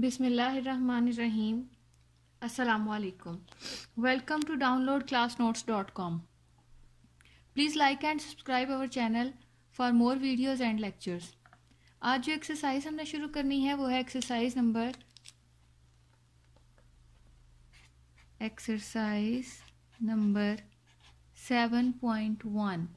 बिसमीम असलकम welcome to download class notes dot com please like and subscribe our channel for more videos and lectures आज जो exercise हमने शुरू करनी है वो है exercise number exercise number seven point one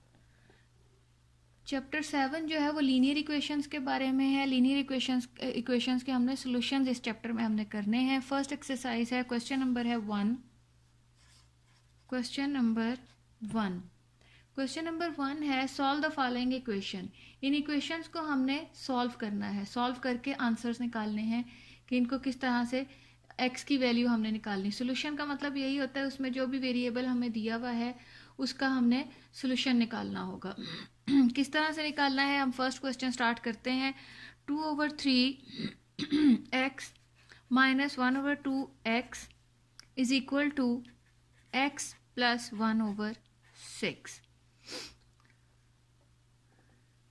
chapter seven जो है वो लीनियर इक्वेशंस के बारे में है लीनियर इक्वेशंस इक्वेशंस के हमने सोल्यूशन इस चैप्टर में हमने करने हैं फर्स्ट एक्सरसाइज है क्वेश्चन नंबर है one question number one question number one है सॉल्व द फॉलोइंग इक्वेशन इन इक्वेशंस को हमने सॉल्व करना है सॉल्व करके आंसर्स निकालने हैं कि इनको किस तरह से एक्स की वैल्यू हमने निकालनी सोल्यूशन का मतलब यही होता है उसमें जो भी वेरिएबल हमें दिया हुआ है उसका हमने सोल्यूशन निकालना होगा किस तरह से निकालना है हम फर्स्ट क्वेश्चन स्टार्ट करते हैं two over three x minus one over two x is equal to x plus one over six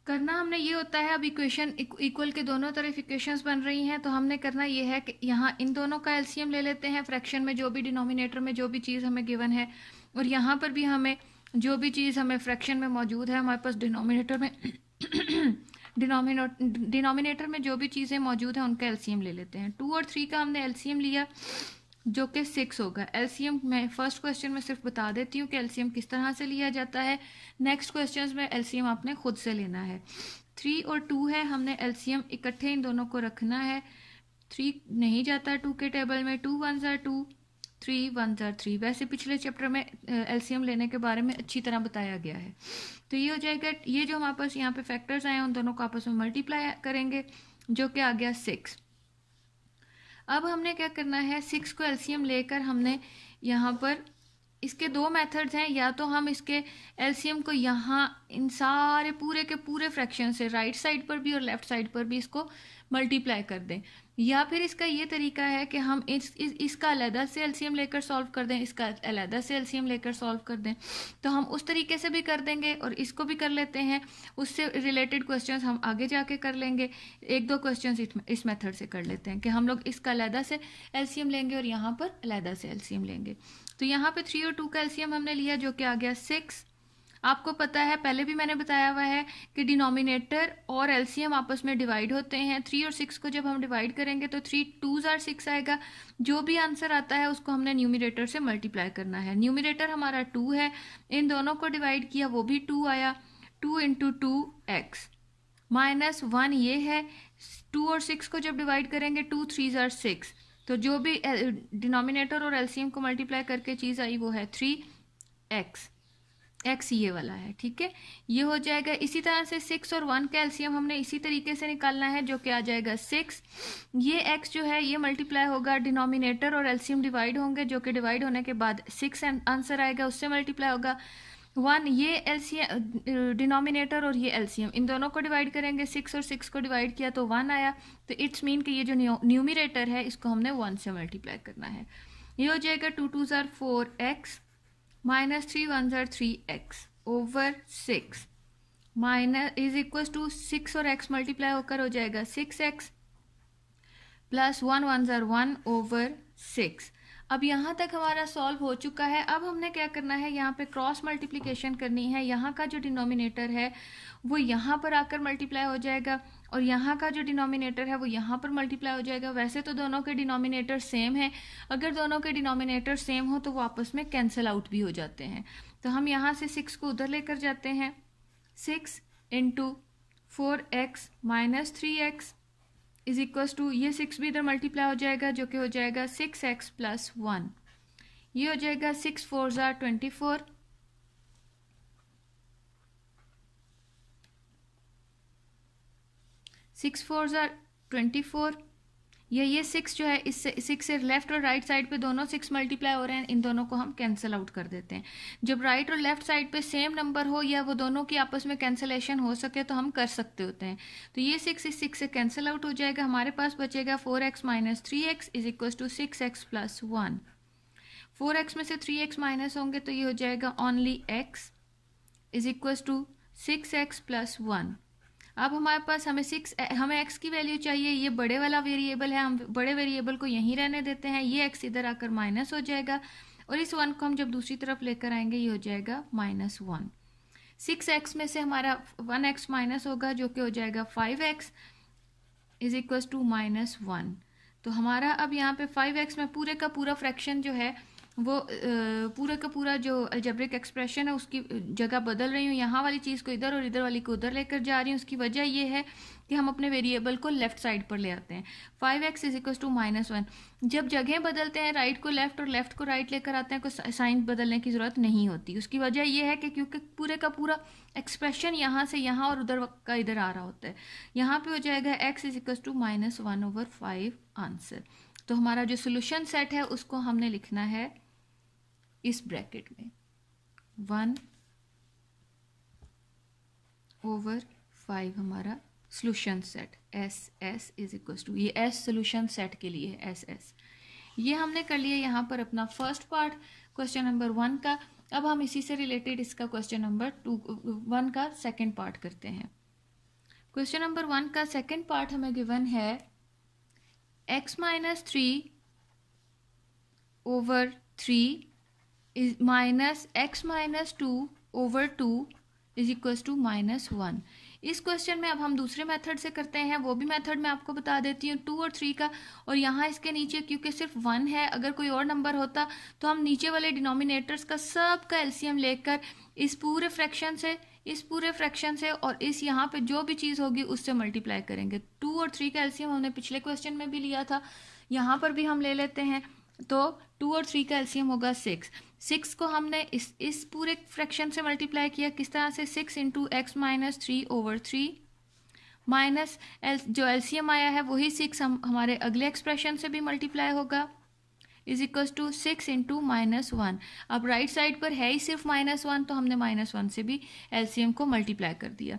करना हमने ये होता है अब इक्वेशन इक्वल के दोनों तरफ इक्वेशंस बन रही हैं तो हमने करना ये है कि यहाँ इन दोनों का एलसीएम ले लेते हैं फ्रैक्शन में जो भी डिनोमिनेटर में जो भी चीज़ हमें गिवन है और यहाँ पर भी हमें जो भी चीज़ हमें फ्रैक्शन में मौजूद है हमारे पास डिनोमिनेटर में डिनोमिनेटर में जो भी चीज़ें मौजूद हैं उनका एलसीएम ले लेते हैं टू और थ्री का हमने एलसीएम लिया जो कि सिक्स होगा एलसीएम मैं फर्स्ट क्वेश्चन में सिर्फ बता देती हूँ कि एलसीएम किस तरह से लिया जाता है नेक्स्ट क्वेश्चन में एलसीएम आपने खुद से लेना है थ्री और टू है हमने एलसीएम इकट्ठे इन दोनों को रखना है थ्री नहीं जाता टू के टेबल में टू वन ज़ार टू थ्री वन जार थ्री वैसे पिछले चैप्टर में एलसीएम लेने के बारे में अच्छी तरह बताया गया है तो ये हो जाएगा ये जो हमारे पास यहाँ पे फैक्टर्स आए हैं उन दोनों को आपस में मल्टीप्लाई करेंगे जो कि आ गया सिक्स अब हमने क्या करना है सिक्स को एलसीएम लेकर हमने यहाँ पर इसके दो मेथड्स हैं या तो हम इसके एलसीएम को यहाँ इन सारे पूरे के पूरे फ्रैक्शन से राइट साइड पर भी और लेफ्ट साइड पर भी इसको मल्टीप्लाई कर दें या फिर इसका ये तरीका है कि हम इस, इस इसका अलहदा से एलसीएम लेकर सॉल्व कर दें इसका अलहदा से एलसीएम लेकर सॉल्व कर दें तो हम उस तरीके से भी कर देंगे और इसको भी कर लेते हैं उससे रिलेटेड क्वेश्चंस हम आगे जाके कर लेंगे एक दो क्वेश्चंस इस मेथड से कर लेते हैं कि हम लोग इसका अलहदा से एलसीएम लेंगे और यहाँ पर अलहदा से एलसीएम लेंगे तो यहाँ पर थ्री और टू का एल्सीयम हमने लिया जो कि आ गया सिक्स आपको पता है पहले भी मैंने बताया हुआ है कि डिनोमिनेटर और एलसीएम आपस में डिवाइड होते हैं थ्री और सिक्स को जब हम डिवाइड करेंगे तो थ्री टू ज़ार सिक्स आएगा जो भी आंसर आता है उसको हमने न्यूमिनेटर से मल्टीप्लाई करना है न्यूमिनेटर हमारा टू है इन दोनों को डिवाइड किया वो भी टू आया two into two x minus one ये है टू और सिक्स को जब डिवाइड करेंगे टू थ्री ज़ार सिक्स तो जो भी डिनोमिनेटर और एलसीएम को मल्टीप्लाई करके चीज़ आई वो है थ्री एक्स एक्स ये वाला है ठीक है ये हो जाएगा इसी तरह से सिक्स और वन कैल्शियम हमने इसी तरीके से निकालना है जो कि आ जाएगा सिक्स ये एक्स जो है ये मल्टीप्लाई होगा डिनोमिनेटर और एल्शियम डिवाइड होंगे जो कि डिवाइड होने के बाद सिक्स आंसर आएगा उससे मल्टीप्लाई होगा वन ये एल्सीएम डिनोमिनेटर और ये एल्सियम इन दोनों को डिवाइड करेंगे सिक्स और सिक्स को डिवाइड किया तो वन आया तो इट्स मीन कि ये जो न्यूमिनेटर है इसको हमने वन से मल्टीप्लाई करना है ये हो जाएगा two to tsar four x minus three one जर three x over six minus is equal to six और एक्स मल्टीप्लाई होकर हो जाएगा six x plus one one ज़र वन ओवर सिक्स अब यहाँ तक हमारा सॉल्व हो चुका है अब हमने क्या करना है यहाँ पे क्रॉस मल्टीप्लिकेशन करनी है यहाँ का जो डिनोमिनेटर है वो यहाँ पर आकर मल्टीप्लाई हो जाएगा और यहाँ का जो डिनोमिनेटर है वो यहाँ पर मल्टीप्लाई हो जाएगा वैसे तो दोनों के डिनोमिनेटर सेम हैं अगर दोनों के डिनोमिनेटर सेम हो तो वो आपस में कैंसिल आउट भी हो जाते हैं तो हम यहाँ से सिक्स को उधर लेकर जाते हैं six into four x minus three x is equal to ये सिक्स भी इधर मल्टीप्लाई हो जाएगा जो कि हो जाएगा सिक्स एक्स प्लस वन ये हो जाएगा सिक्स फोर ज़ार ट्वेंटी फोर सिक्स फोर ज़ार ट्वेंटी फोर या ये सिक्स जो है इससे सिक्स से लेफ्ट और राइट साइड पे दोनों सिक्स मल्टीप्लाई हो रहे हैं इन दोनों को हम कैंसिल आउट कर देते हैं जब राइट और लेफ्ट साइड पे सेम नंबर हो या वो दोनों की आपस में कैंसिलेशन हो सके तो हम कर सकते होते हैं तो ये सिक्स इस सिक्स से कैंसिल आउट हो जाएगा हमारे पास बचेगा four x minus three x is equal to six x plus one four x में से थ्री एक्स माइनस होंगे तो ये हो जाएगा only x is equal to six x plus one अब हमारे पास हमें सिक्स हमें एक्स की वैल्यू चाहिए ये बड़े वाला वेरिएबल है हम बड़े वेरिएबल को यहीं रहने देते हैं ये एक्स इधर आकर माइनस हो जाएगा और इस वन को हम जब दूसरी तरफ लेकर आएंगे ये हो जाएगा माइनस वन सिक्स एक्स में से हमारा वन एक्स माइनस होगा जो कि हो जाएगा five x is equal to minus one तो हमारा अब यहाँ पे फाइव एक्स में पूरे का पूरा फ्रैक्शन जो है वो पूरा का पूरा जो अलजब्रिक एक्सप्रेशन है उसकी जगह बदल रही हूँ यहाँ वाली चीज़ को इधर और इधर वाली को उधर लेकर जा रही हूँ उसकी वजह ये है कि हम अपने वेरिएबल को लेफ्ट साइड पर ले आते हैं five x is equal to minus one जब जगह बदलते हैं राइट को लेफ्ट और लेफ्ट को राइट लेकर आते हैं कोई साइन बदलने की ज़रूरत नहीं होती उसकी वजह यह है कि क्योंकि पूरे का पूरा एक्सप्रेशन यहाँ से यहाँ और उधर का इधर आ रहा होता है यहाँ पर हो जाएगा x is equal to minus one over five answer तो हमारा जो सोल्यूशन सेट है उसको हमने लिखना है इस ब्रैकेट में वन ओवर फाइव हमारा solution set S S is equal to ये एस सोल्यूशन सेट के लिए एस एस ये हमने कर लिया यहाँ पर अपना first part question number one का अब हम इसी से रिलेटेड इसका क्वेश्चन नंबर टू वन का सेकंड पार्ट करते हैं क्वेश्चन नंबर वन का सेकंड पार्ट हमें गिवन है x minus three over three is minus x minus two over two is equal to minus one इस क्वेश्चन में अब हम दूसरे मेथड से करते हैं वो भी मेथड मैं आपको बता देती हूँ टू और थ्री का और यहाँ इसके नीचे क्योंकि सिर्फ वन है अगर कोई और नंबर होता तो हम नीचे वाले डिनोमिनेटर्स का सब का एलसीएम लेकर इस पूरे फ्रैक्शन से इस पूरे फ्रैक्शन से और इस यहाँ पे जो भी चीज़ होगी उससे मल्टीप्लाई करेंगे टू और थ्री का एल्सीयम हमने पिछले क्वेश्चन में भी लिया था यहाँ पर भी हम ले लेते हैं तो टू और थ्री का एल्सीयम होगा सिक्स सिक्स को हमने इस इस पूरे फ्रैक्शन से मल्टीप्लाई किया किस तरह से six into x minus three over three minus L जो एलसीएम आया है वही सिक्स हम हमारे अगले एक्सप्रेशन से भी मल्टीप्लाई होगा is equal to six into minus one अब राइट right साइड पर है ही सिर्फ माइनस वन तो हमने माइनस वन से भी एलसीएम को मल्टीप्लाई कर दिया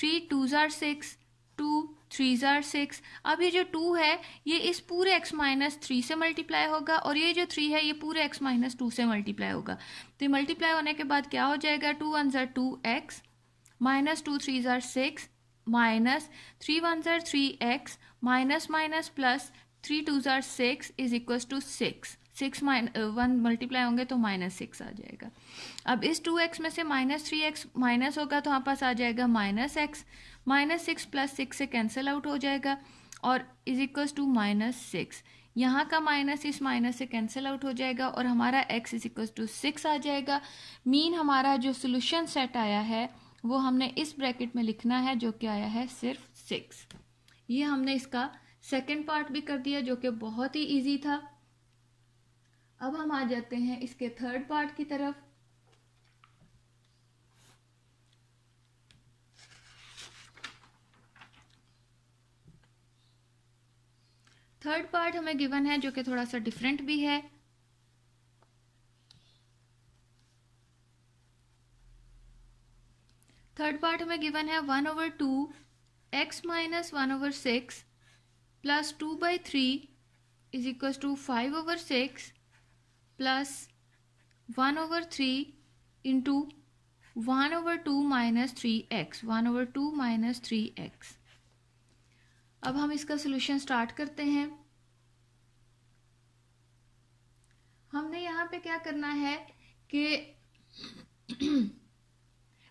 three to tsar six two three tsar six अब ये जो टू है ये इस पूरे एक्स माइनस थ्री से मल्टीप्लाई होगा और ये जो थ्री है ये पूरे एक्स माइनस टू से मल्टीप्लाई होगा तो ये मल्टीप्लाई होने के बाद क्या हो जाएगा टू वन ज़ार two x minus two three ज़ार सिक्स माइनस थ्री वन ज़ार three x minus minus plus three to tsar six is equal to six six minus one multiply होंगे तो माइनस सिक्स आ जाएगा अब इस टू एक्स में से माइनस थ्री एक्स माइनस होगा तो हमारे पास आ जाएगा minus x minus six plus six से कैंसिल आउट हो जाएगा और is equals to minus six यहाँ का माइनस इस माइनस से कैंसिल आउट हो जाएगा और हमारा x is equals to six आ जाएगा मीन हमारा जो सोल्यूशन सेट आया है वो हमने इस ब्रैकेट में लिखना है जो कि आया है सिर्फ सिक्स ये हमने इसका सेकेंड पार्ट भी कर दिया जो कि बहुत ही ईजी था अब हम आ जाते हैं इसके थर्ड पार्ट की तरफ थर्ड पार्ट हमें गिवन है जो कि थोड़ा सा डिफरेंट भी है थर्ड पार्ट हमें गिवन है one over two x minus one over six plus two by three is equal to five over six plus one over three into one over two minus three x one over two minus three x अब हम इसका solution start करते हैं हमने यहाँ पे क्या करना है कि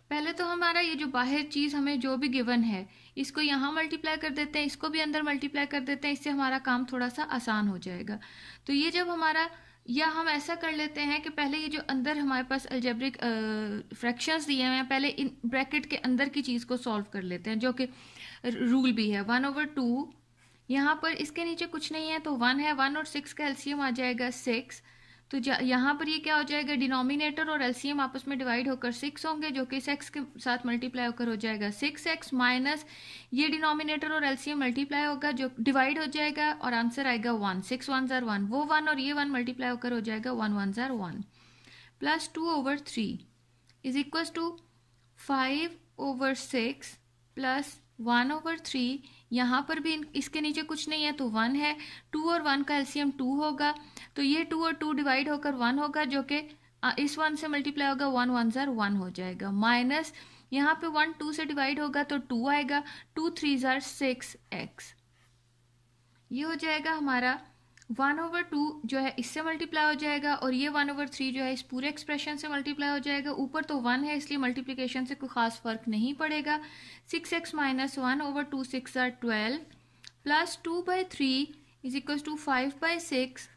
पहले तो हमारा ये जो बाहर चीज़ हमें जो भी गिवन है इसको यहाँ मल्टीप्लाई कर देते हैं इसको भी अंदर मल्टीप्लाई कर देते हैं इससे हमारा काम थोड़ा सा आसान हो जाएगा तो ये जब हमारा या हम ऐसा कर लेते हैं कि पहले ये जो अंदर हमारे पास अल्जेब्रिक फ्रैक्शंस दिए हुए हैं पहले इन ब्रैकेट के अंदर की चीज़ को सॉल्व कर लेते हैं जो कि रूल भी है वन ओवर टू यहाँ पर इसके नीचे कुछ नहीं है तो वन है वन और सिक्स का एल्सीयम आ जाएगा सिक्स तो यहाँ पर ये क्या हो जाएगा डिनोमिनेटर और एल्सीयम आपस में डिवाइड होकर सिक्स होंगे जो कि सेक्स के साथ मल्टीप्लाई होकर हो जाएगा सिक्स एक्स माइनस ये डिनोमिनेटर और एल्सीयम मल्टीप्लाई होगा जो डिवाइड हो जाएगा और आंसर आएगा वन सिक्स वन ज़ार वन वो वन और ये वन मल्टीप्लाई होकर हो जाएगा वन वन ज़ार one plus two over three is equal to five over six plus one over three यहाँ पर भी इसके नीचे कुछ नहीं है तो वन है टू और वन का एल्सीयम टू होगा तो ये टू और टू डिवाइड होकर वन होगा जो कि इस वन से मल्टीप्लाई होगा वन वन ज़ार वन हो जाएगा माइनस यहाँ पे वन टू से डिवाइड होगा तो टू आएगा टू थ्री ज़ार सिक्स एक्स ये हो जाएगा हमारा वन ओवर टू जो है इससे मल्टीप्लाई हो जाएगा और ये वन ओवर थ्री जो है इस पूरे एक्सप्रेशन से मल्टीप्लाई हो जाएगा ऊपर तो वन है इसलिए मल्टीप्लिकेशन से कोई खास फर्क नहीं पड़ेगा six x minus one over two six are twelve plus two by three is equal to five by six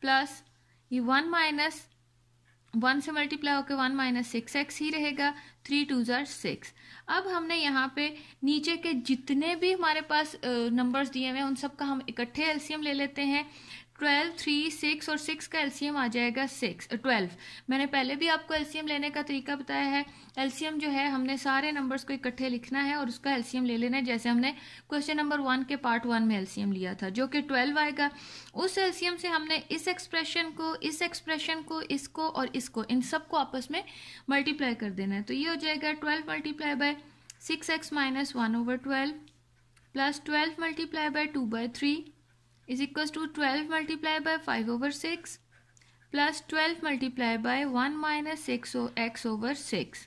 plus ये वन माइनस वन से मल्टीप्लाई होकर वन माइनस सिक्स एक्स ही रहेगा थ्री टू ज़ार सिक्स अब हमने यहाँ पे नीचे के जितने भी हमारे पास नंबर्स दिए हुए हैं उन सब का हम इकट्ठे एलसीएम ले लेते हैं ट्वेल्व थ्री सिक्स और सिक्स का एलसीएम आ जाएगा सिक्स ट्वेल्व मैंने पहले भी आपको एलसीएम लेने का तरीका बताया है एलसीएम जो है हमने सारे नंबर्स को इकट्ठे लिखना है और उसका एलसीएम ले लेना है जैसे हमने क्वेश्चन नंबर वन के पार्ट वन में एलसीएम लिया था जो कि ट्वेल्व आएगा उस एलसीएम से हमने इस एक्सप्रेशन को इस एक्सप्रेशन को इसको और इसको इन सबको आपस में मल्टीप्लाई कर देना है तो ये हो जाएगा twelve multiply by six x minus one over twelve plus twelve multiply by two by three is equal to twelve multiply by five over six plus twelve multiply by one minus six x over six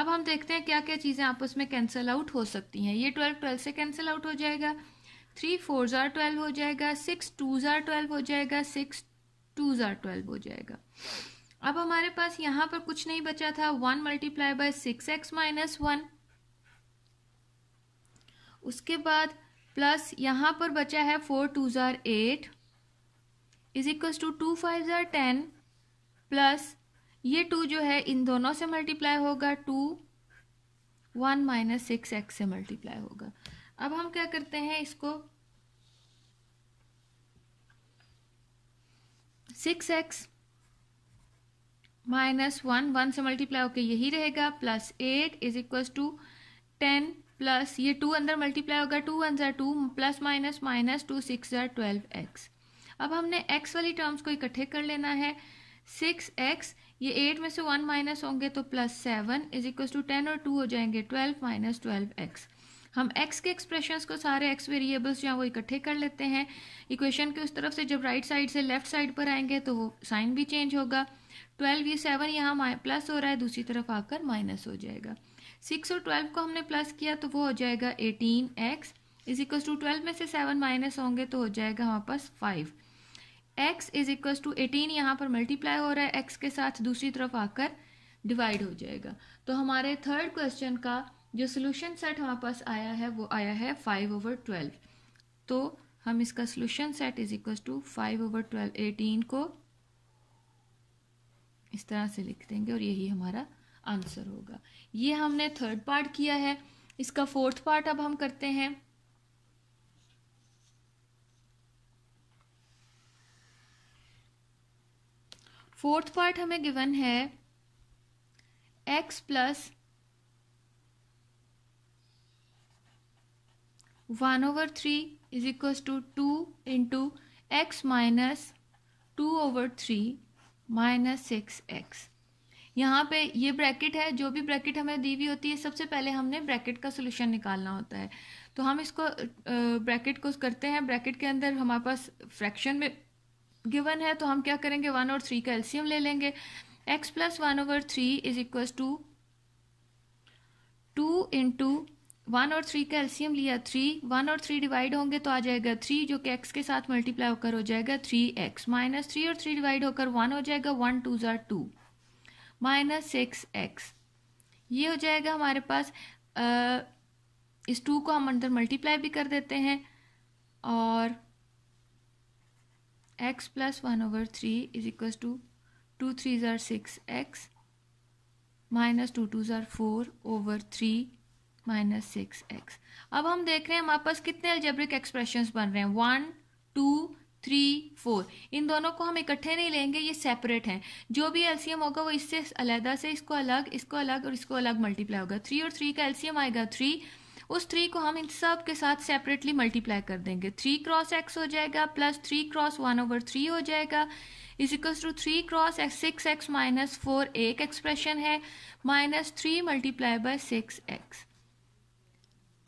अब हम देखते हैं क्या क्या चीज़ें आपस में cancel out हो सकती हैं ये ट्वेल्व ट्वेल्व से कैंसिल आउट हो जाएगा थ्री फोर ज़ार ट्वेल्व हो जाएगा सिक्स टू ज़ार ट्वेल्व हो जाएगा सिक्स टू ज़ार ट्वेल्व हो जाएगा अब हमारे पास यहाँ पर कुछ नहीं बचा था one multiply by six x minus one उसके बाद प्लस यहाँ पर बचा है four to tsar eight is equals to two five ज़ार टेन प्लस ये टू जो है इन दोनों से मल्टीप्लाई होगा two one minus six x से मल्टीप्लाई होगा अब हम क्या करते हैं इसको six x minus one one से मल्टीप्लाई होकर यही रहेगा plus eight is equals to ten plus ये टू अंदर मल्टीप्लाई होगा टू वन ज़ा two plus minus minus two six ज़ा ट्वेल्व एक्स अब हमने एक्स वाली टर्म्स को इकट्ठे कर लेना है सिक्स एक्स ये एट में से वन माइनस होंगे तो plus seven is equal to ten और टू हो जाएंगे ट्वेल्व माइनस ट्वेल्व एक्स हम x के एक्सप्रेशंस को सारे x वेरिएबल्स जो हैं वो इकट्ठे कर लेते हैं इक्वेशन के उस तरफ से जब राइट साइड से लेफ्ट साइड पर आएंगे तो वो साइन भी चेंज होगा ट्वेल्व ये सेवन यहाँ प्लस हो रहा है दूसरी तरफ आकर माइनस हो जाएगा सिक्स और ट्वेल्व को हमने प्लस किया तो वो हो जाएगा eighteen x is equal to twelve में से सेवन माइनस होंगे तो हो जाएगा हमारे पास five x is equal to eighteen यहाँ पर मल्टीप्लाई हो रहा है एक्स के साथ दूसरी तरफ आकर डिवाइड हो जाएगा तो हमारे थर्ड क्वेश्चन का जो सोल्यूशन सेट हमारे पास आया है वो आया है फाइव ओवर ट्वेल्व तो हम इसका solution set is equal to five over twelve eighteen को इस तरह से लिख देंगे और यही हमारा आंसर होगा ये हमने थर्ड पार्ट किया है इसका फोर्थ पार्ट अब हम करते हैं फोर्थ पार्ट हमें गिवन है x plus one over three is equal to two into x minus two over three minus six x यहाँ पे ये ब्रैकेट है जो भी ब्रैकेट हमें दी हुई होती है सबसे पहले हमने ब्रैकेट का सोल्यूशन निकालना होता है तो हम इसको ब्रैकेट को करते हैं ब्रैकेट के अंदर हमारे पास फ्रैक्शन में गिवन है तो हम क्या करेंगे वन और थ्री का एल्सियम ले लेंगे x plus one over three is equal to two into one और थ्री का एल्सियम लिया थ्री वन और थ्री डिवाइड होंगे तो आ जाएगा थ्री जो कि एक्स के साथ मल्टीप्लाई होकर हो जाएगा थ्री एक्स माइनस थ्री और थ्री डिवाइड होकर वन हो जाएगा वन टू ज़ार टू माइनस सिक्स एक्स ये हो जाएगा हमारे पास आ, इस टू को हम अंदर मल्टीप्लाई भी कर देते हैं और x plus one over three is equal to two three tsar six x minus two to tsar four over three minus six x अब हम देख रहे हैं हमारे पास कितने अल्जेब्रिक एक्सप्रेशंस बन रहे हैं वन टू थ्री फोर इन दोनों को हम इकट्ठे नहीं लेंगे ये सेपरेट हैं जो भी एलसीएम होगा वो इससे अलहदा से इसको अलग इसको अलग और इसको अलग मल्टीप्लाई होगा थ्री और थ्री का एलसीएम आएगा थ्री उस थ्री को हम इन सब के साथ सेपरेटली मल्टीप्लाई कर देंगे थ्री क्रॉस एक्स हो जाएगा plus three cross one over three हो जाएगा is equals to three cross x six x minus four एक एक्सप्रेशन है minus three multiply by six x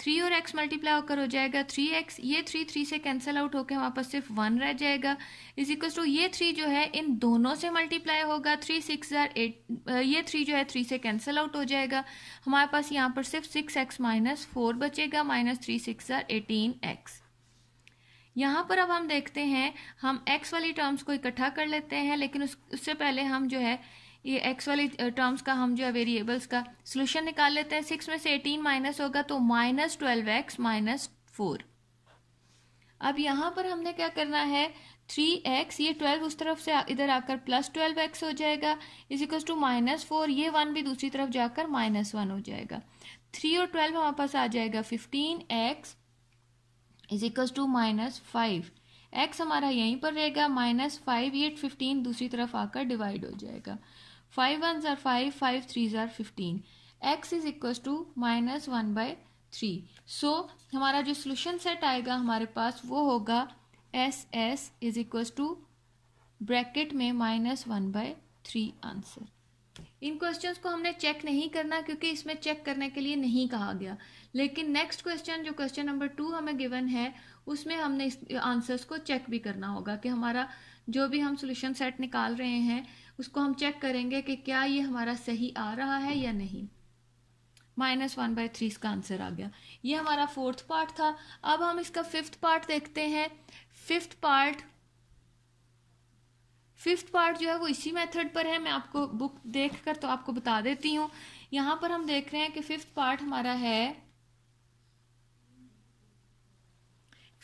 three और एक्स मल्टीप्लाई होकर हो जाएगा थ्री एक्स ये थ्री थ्री से कैंसिल आउट होकर हमारे पास सिर्फ वन रह जाएगा इज इक्वल टू ये थ्री जो है इन दोनों से मल्टीप्लाई होगा थ्री सिक्स आर एट ये थ्री जो है थ्री से कैंसिल आउट हो जाएगा हमारे पास यहाँ पर सिर्फ सिक्स एक्स माइनस फोर बचेगा minus three six are eighteen x यहाँ पर अब हम देखते हैं हम एक्स वाली टर्म्स को इकट्ठा कर लेते हैं लेकिन उस उससे पहले हम जो है ये एक्स वाली टर्म्स का हम जो है वेरिएबल्स का सोल्यूशन निकाल लेते हैं सिक्स में से एटीन माइनस होगा तो minus twelve x minus four अब यहां पर हमने क्या करना है थ्री एक्स ये ट्वेल्व उस तरफ से इधर आकर प्लस ट्वेल्व एक्स हो जाएगा is equal to minus four ये वन भी दूसरी तरफ जाकर माइनस वन हो जाएगा थ्री और ट्वेल्व हमारे पास आ जाएगा fifteen x is equal to minus five x हमारा यहीं पर रहेगा माइनस फाइव ये फिफ्टीन दूसरी तरफ आकर डिवाइड हो जाएगा फाइव वन जार फाइव फाइव थ्री जार fifteen x is equal to minus one by three so हमारा जो सोल्यूशन सेट आएगा हमारे पास वो होगा S S is equal to bracket में minus one by three answer इन क्वेश्चंस को हमने चेक नहीं करना क्योंकि इसमें चेक करने के लिए नहीं कहा गया लेकिन नेक्स्ट क्वेश्चन जो क्वेश्चन नंबर टू हमें गिवन है उसमें हमने इस आंसर्स को चेक भी करना होगा कि हमारा जो भी हम सोल्यूशन सेट निकाल रहे हैं उसको हम चेक करेंगे कि क्या ये हमारा सही आ रहा है या नहीं माइनस वन बाई थ्री इसका आंसर आ गया ये हमारा फोर्थ पार्ट था अब हम इसका फिफ्थ पार्ट देखते हैं फिफ्थ पार्ट फिफ्थ पार्ट जो है वो इसी मेथड पर है मैं आपको बुक देख कर तो आपको बता देती हूँ यहाँ पर हम देख रहे हैं कि फिफ्थ पार्ट हमारा है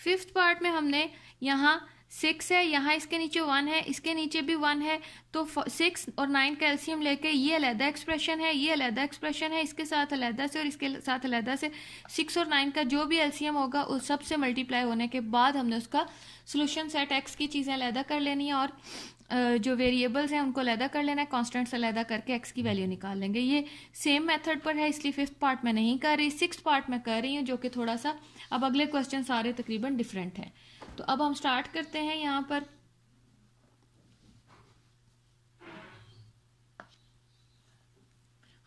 फिफ्थ पार्ट में हमने यहाँ सिक्स है यहाँ इसके नीचे वन है इसके नीचे भी वन है तो सिक्स और नाइन का एल्सीयम लेके ये अलहदा एक्सप्रेशन है ये अलहदा एक्सप्रेशन है इसके साथ अलहदा से और इसके साथ अलहदा से सिक्स और नाइन का जो भी एल्सियम होगा उस सब से मल्टीप्लाई होने के बाद हमने उसका सोल्यूशन सेट एक्स की चीज़ें अलहदा कर लेनी है और जो वेरिएबल्स हैं उनको अलहदा कर लेना है कॉन्स्टेंट्स अलहदा करके एक्स की वैल्यू निकाल लेंगे ये सेम मेथड पर है इसलिए फिफ्थ पार्ट में नहीं कर रही सिक्स पार्ट में कर रही हूँ जो कि थोड़ा सा अब अगले क्वेश्चन सारे तकरीबन डिफरेंट हैं तो अब हम स्टार्ट करते हैं यहां पर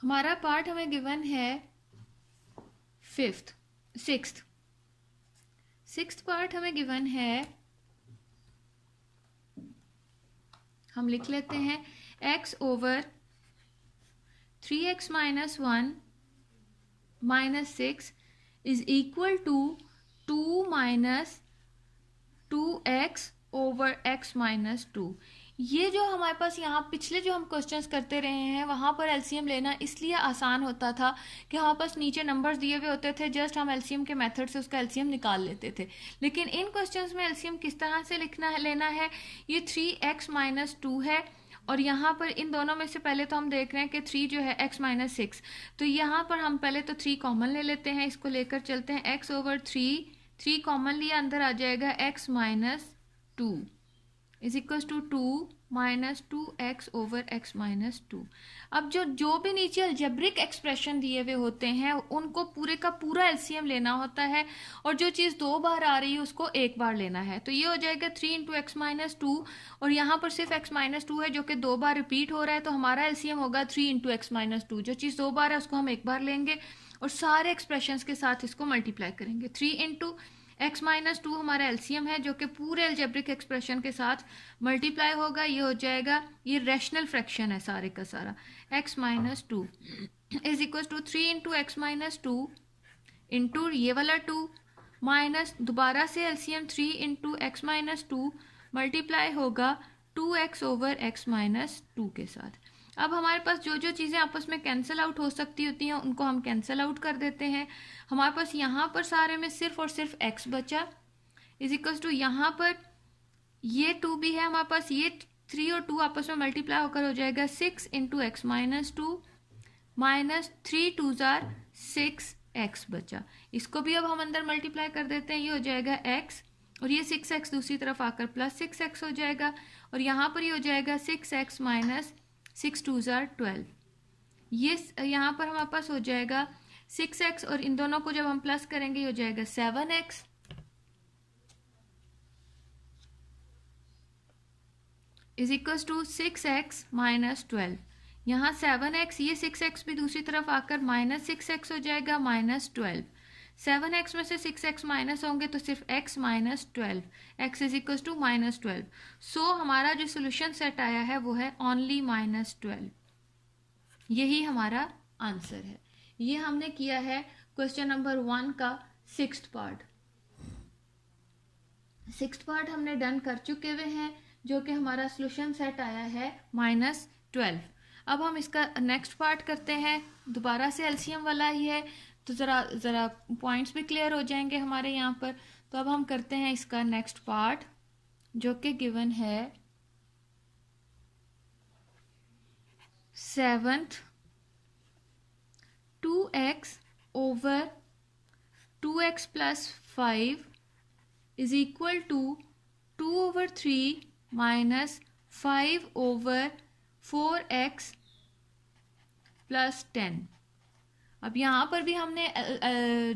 हमारा पार्ट हमें गिवन है फिफ्थ सिक्स सिक्स पार्ट हमें गिवन है हम लिख लेते हैं x over three x minus one minus six is equal to two minus two x over x minus two ये जो हमारे पास यहाँ पिछले जो हम क्वेश्चंस करते रहे हैं वहाँ पर एलसीएम लेना इसलिए आसान होता था कि हमारे पास नीचे नंबर्स दिए हुए होते थे जस्ट हम एलसीएम के मेथड से उसका एलसीएम निकाल लेते थे लेकिन इन क्वेश्चंस में एलसीएम किस तरह से लिखना है लेना है ये थ्री एक्स माइनस टू है और यहाँ पर इन दोनों में से पहले तो हम देख रहे हैं कि थ्री जो है एक्स माइनस सिक्स तो यहाँ पर हम पहले तो थ्री कॉमन ले लेते हैं इसको लेकर चलते हैं x over three three common लिया अंदर आ जाएगा x minus two is equal to two minus two x over x minus two अब जो जो भी नीचे अल्जेब्रिक एक्सप्रेशन दिए हुए होते हैं उनको पूरे का पूरा एलसीएम लेना होता है और जो चीज़ दो बार आ रही है उसको एक बार लेना है तो ये हो जाएगा three into x minus two और यहाँ पर सिर्फ एक्स माइनस टू है जो कि दो बार रिपीट हो रहा है तो हमारा एलसीएम होगा three into x minus two जो चीज़ दो बार है उसको हम एक बार लेंगे और सारे एक्सप्रेशंस के साथ इसको मल्टीप्लाई करेंगे three into x minus two हमारा एलसीएम है जो कि पूरे एल्जेब्रिक एक्सप्रेशन के साथ मल्टीप्लाई होगा ये हो जाएगा ये रेशनल फ्रैक्शन है सारे का सारा x minus two is equal to three into x minus two into ये वाला टू माइनस दोबारा से LCM three into x minus two multiply होगा two x over x minus two के साथ अब हमारे पास जो जो चीज़ें आपस में कैंसिल आउट हो सकती होती हैं उनको हम कैंसिल आउट कर देते हैं हमारे पास यहाँ पर सारे में सिर्फ और सिर्फ एक्स बचा इज इक्वल्स टू यहाँ पर ये टू भी है हमारे पास ये थ्री और टू आपस में मल्टीप्लाई होकर हो जाएगा six into x minus two minus three to tsar six x बचा इसको भी अब हम अंदर मल्टीप्लाई कर देते हैं ये हो जाएगा एक्स और ये सिक्स एक्स दूसरी तरफ आकर प्लस सिक्स एक्स हो जाएगा और यहाँ पर ये हो जाएगा six x minus six two ज़ार ट्वेल्व ये यहाँ पर हमारे पास हो जाएगा सिक्स एक्स और इन दोनों को जब हम प्लस करेंगे हो जाएगा seven x is equal to six x minus twelve यहाँ सेवन एक्स ये सिक्स एक्स भी दूसरी तरफ आकर माइनस सिक्स एक्स हो जाएगा माइनस ट्वेल्व सेवन एक्स में से सिक्स एक्स माइनस होंगे तो सिर्फ x minus twelve x is equal to minus twelve so हमारा जो सोल्यूशन सेट आया है वो है ओनली माइनस ट्वेल्व यही हमारा आंसर है ये हमने किया है क्वेश्चन नंबर वन का सिक्स पार्ट सिक्स पार्ट हमने डन कर चुके हुए हैं जो कि हमारा सोल्यूशन सेट आया है माइनस ट्वेल्व अब हम इसका नेक्स्ट पार्ट करते हैं दोबारा से एलसीएम वाला ही है तो ज़रा ज़रा पॉइंट्स भी क्लियर हो जाएंगे हमारे यहाँ पर तो अब हम करते हैं इसका नेक्स्ट पार्ट जो कि गिवन है seventh two x over two x plus five is equal to two over three minus five over four x plus ten अब यहाँ पर भी हमने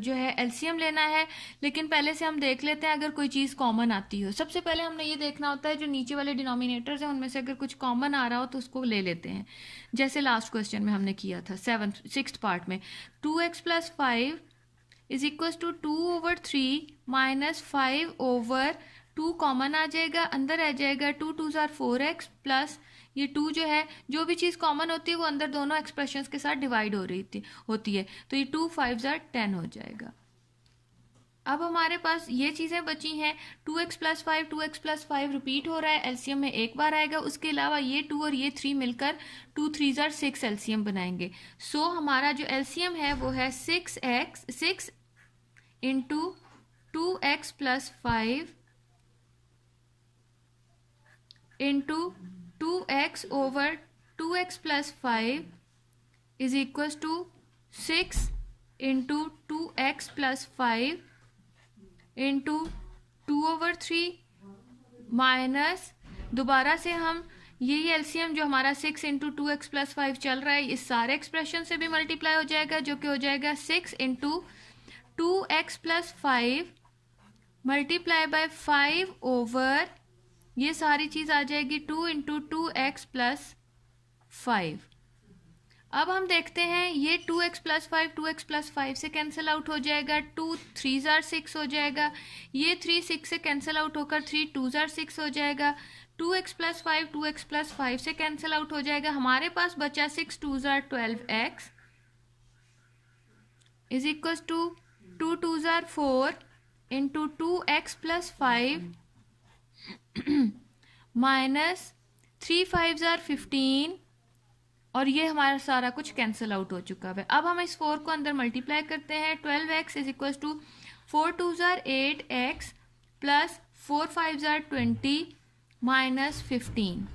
जो है एलसीएम लेना है लेकिन पहले से हम देख लेते हैं अगर कोई चीज़ कॉमन आती हो सबसे पहले हमने ये देखना होता है जो नीचे वाले डिनोमिनेटर्स हैं उनमें से अगर कुछ कॉमन आ रहा हो तो उसको ले लेते हैं जैसे लास्ट क्वेश्चन में हमने किया था सेवन सिक्स पार्ट में two x plus five is equal to two over three minus five over two common आ जाएगा अंदर आ जाएगा two to tsar four x plus ये टू जो है जो भी चीज़ कॉमन होती है वो अंदर दोनों एक्सप्रेशन के साथ डिवाइड हो रही थी होती है तो ये टू फाइव ज़ार टेन हो जाएगा अब हमारे पास ये चीज़ें बची हैं two x plus five two x plus five repeat हो रहा है एल्सियम में एक बार आएगा उसके अलावा ये टू और ये थ्री मिलकर टू थ्री ज़ार सिक्स एल्सियम बनाएंगे सो so, हमारा जो एल्सियम है वो है six x six into two x plus five into two x over two x plus five is equal to six into two x plus five into two over three minus दोबारा से हम यही LCM जो हमारा six into two x plus five चल रहा है इस सारे एक्सप्रेशन से भी मल्टीप्लाई हो जाएगा जो कि हो जाएगा six into two x plus five multiply by five over ये सारी चीज़ आ जाएगी two into two x plus five अब हम देखते हैं ये two x plus five two x plus five से कैंसिल आउट हो जाएगा टू थ्री ज़ार सिक्स हो जाएगा ये थ्री सिक्स से कैंसिल आउट होकर थ्री टू ज़ार सिक्स हो जाएगा two x plus five two x plus five से कैंसिल आउट हो जाएगा हमारे पास बचा सिक्स टू ज़ार twelve x is equal to two to tsar four into two x plus five minus three five ज़ार फिफ्टीन और ये हमारा सारा कुछ कैंसिल आउट हो चुका है अब हम इस फोर को अंदर मल्टीप्लाई करते हैं twelve x is equal to four to tsar eight x plus four five tsar twenty minus fifteen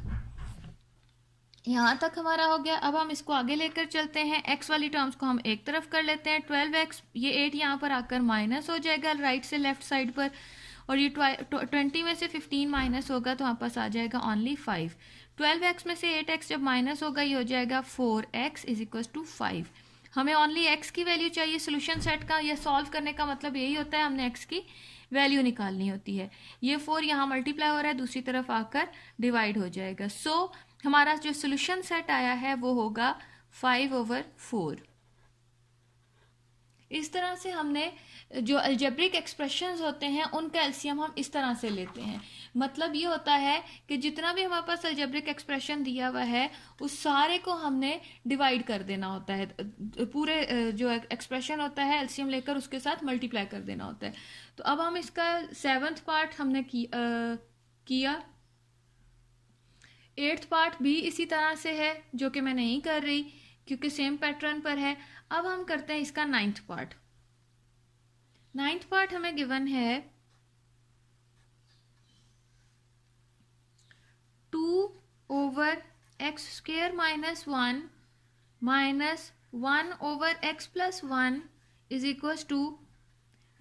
यहाँ तक हमारा हो गया अब हम इसको आगे लेकर चलते हैं एक्स वाली टर्म्स को हम एक तरफ कर लेते हैं ट्वेल्व एक्स ये एट यहाँ पर आकर माइनस हो जाएगा राइट से लेफ्ट साइड पर और ये ट्वेंटी में से फिफ्टीन माइनस होगा तो वहाँ पास आ जाएगा ओनली फाइव ट्वेल्व एक्स में से एट एक्स जब माइनस होगा ये हो जाएगा four x is equal to five हमें ओनली एक्स की वैल्यू चाहिए सोल्यूशन सेट का या सॉल्व करने का मतलब यही होता है हमने एक्स की वैल्यू निकालनी होती है ये फोर यहाँ मल्टीप्लाई हो रहा है दूसरी तरफ आकर डिवाइड हो जाएगा सो so, हमारा जो सोल्यूशन सेट आया है वो होगा फाइव ओवर फोर इस तरह से हमने जो अल्जेब्रिक एक्सप्रेशंस होते हैं उनका एल्सियम हम इस तरह से लेते हैं मतलब ये होता है कि जितना भी हमारे पास अल्जेब्रिक एक्सप्रेशन दिया हुआ है उस सारे को हमने डिवाइड कर देना होता है पूरे जो एक्सप्रेशन होता है एल्सियम लेकर उसके साथ मल्टीप्लाई कर देना होता है तो अब हम इसका सेवन्थ पार्ट हमने की, आ, किया एट्थ पार्ट भी इसी तरह से है जो कि मैं नहीं कर रही क्योंकि सेम पैटर्न पर है अब हम करते हैं इसका नाइन्थ पार्ट नाइन्थ पार्ट हमें गिवन है two over x square minus one minus one over x plus one is equals to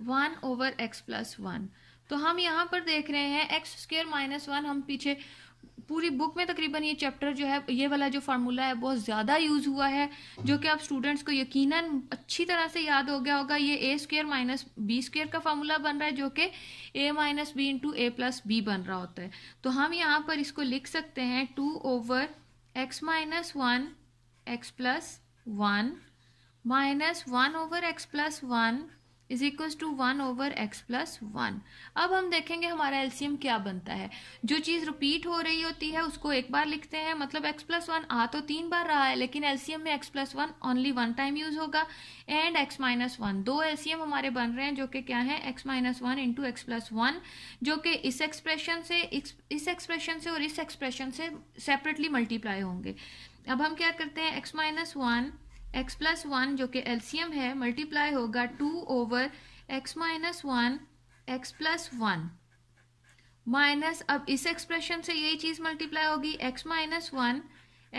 one over x plus one तो हम यहां पर देख रहे हैं एक्स स्क्र माइनस वन हम पीछे पूरी बुक में तकरीबन ये चैप्टर जो है ये वाला जो फार्मूला है बहुत ज़्यादा यूज़ हुआ है जो कि आप स्टूडेंट्स को यकीनन अच्छी तरह से याद हो गया होगा ये a square minus b square का फार्मूला बन रहा है जो कि a minus b into a plus b बन रहा होता है तो हम यहाँ पर इसको लिख सकते हैं two over x minus one x plus one minus one over x plus one is equal to one over x plus one अब हम देखेंगे हमारा एल्सियम क्या बनता है जो चीज़ रिपीट हो रही होती है उसको एक बार लिखते हैं मतलब एक्स प्लस वन आ तो तीन बार रहा है लेकिन एल्सियम में x plus one only one time use होगा एंड एक्स माइनस वन दो एल्सियम हमारे बन रहे हैं जो कि क्या है x minus one into x plus one जो कि इस एक्सप्रेशन से इस एक्सप्रेशन से और इस एक्सप्रेशन से सेपरेटली मल्टीप्लाई होंगे अब हम क्या करते हैं x minus one x plus one जो कि एल्सियम है मल्टीप्लाई होगा two over x minus one x plus one minus अब इस एक्सप्रेशन से यही चीज़ मल्टीप्लाई होगी x minus one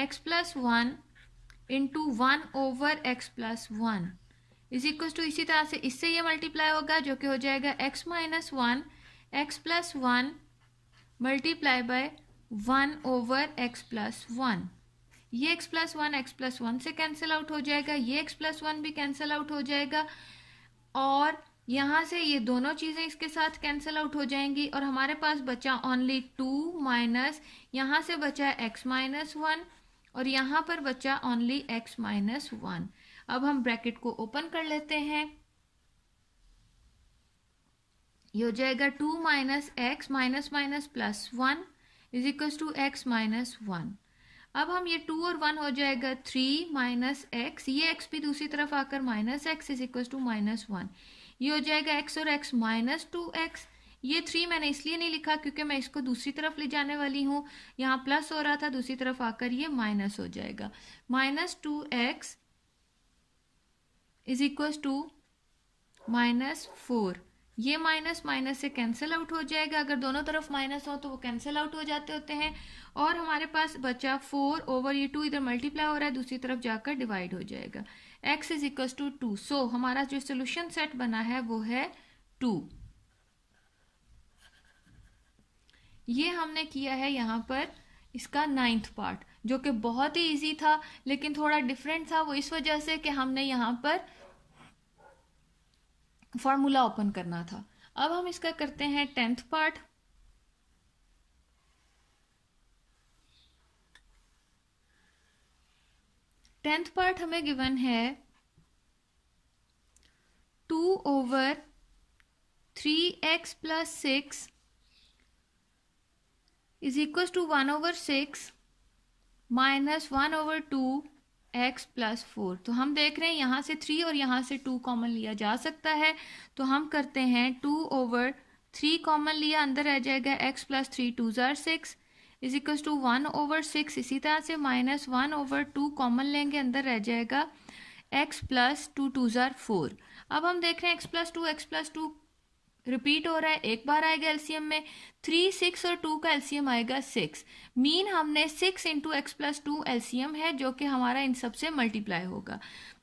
x plus one into one over x plus one is equal to इसी तरह से इससे ये मल्टीप्लाई होगा जो कि हो जाएगा x minus one x plus one multiply by one over x plus one ये x plus one x plus one से कैंसिल आउट हो जाएगा ये एक्स प्लस वन भी कैंसिल आउट हो जाएगा और यहाँ से ये दोनों चीज़ें इसके साथ कैंसिल आउट हो जाएंगी और हमारे पास बचा ओनली टू माइनस यहाँ से बचा एक्स माइनस वन और यहाँ पर बचा ओनली एक्स माइनस वन अब हम ब्रैकेट को ओपन कर लेते हैं ये हो जाएगा two minus x minus minus plus one is equal to x minus one अब हम ये टू और वन हो जाएगा थ्री माइनस एक्स ये एक्स भी दूसरी तरफ आकर minus x is equal to minus one ये हो जाएगा एक्स और एक्स माइनस टू एक्स ये थ्री मैंने इसलिए नहीं लिखा क्योंकि मैं इसको दूसरी तरफ ले जाने वाली हूँ यहाँ प्लस हो रहा था दूसरी तरफ आकर ये माइनस हो जाएगा minus two x is equal to minus four ये माइनस माइनस से कैंसिल आउट हो जाएगा अगर दोनों तरफ माइनस हो तो वो कैंसिल आउट हो जाते होते हैं और हमारे पास बचा फोर ओवर ये टू इधर मल्टीप्लाई हो रहा है दूसरी तरफ जाकर डिवाइड हो जाएगा x is equal to two two हमारा जो सोल्यूशन सेट बना है वो है टू ये हमने किया है यहां पर इसका नाइन्थ पार्ट जो कि बहुत ही ईजी था लेकिन थोड़ा डिफरेंट था वो इस वजह से कि हमने यहां पर फॉर्मूला ओपन करना था अब हम इसका करते हैं टेंथ पार्ट टेंथ पार्ट हमें गिवन है two over three x plus six is equal to one over six minus one over two x plus four तो हम देख रहे हैं यहाँ से थ्री और यहाँ से टू कॉमन लिया जा सकता है तो हम करते हैं टू ओवर थ्री कॉमन लिया अंदर रह जाएगा x plus three to tsar six is equals to one over six इसी तरह से minus one over two common लेंगे अंदर रह जाएगा x plus two to tsar four अब हम देख रहे हैं x plus two x plus two repeat हो रहा है एक बार आएगा एलसीएम में थ्री सिक्स और टू का एलसीएम आएगा सिक्स मीन हमने six into x plus two LCM है जो कि हमारा इन सब से मल्टीप्लाई होगा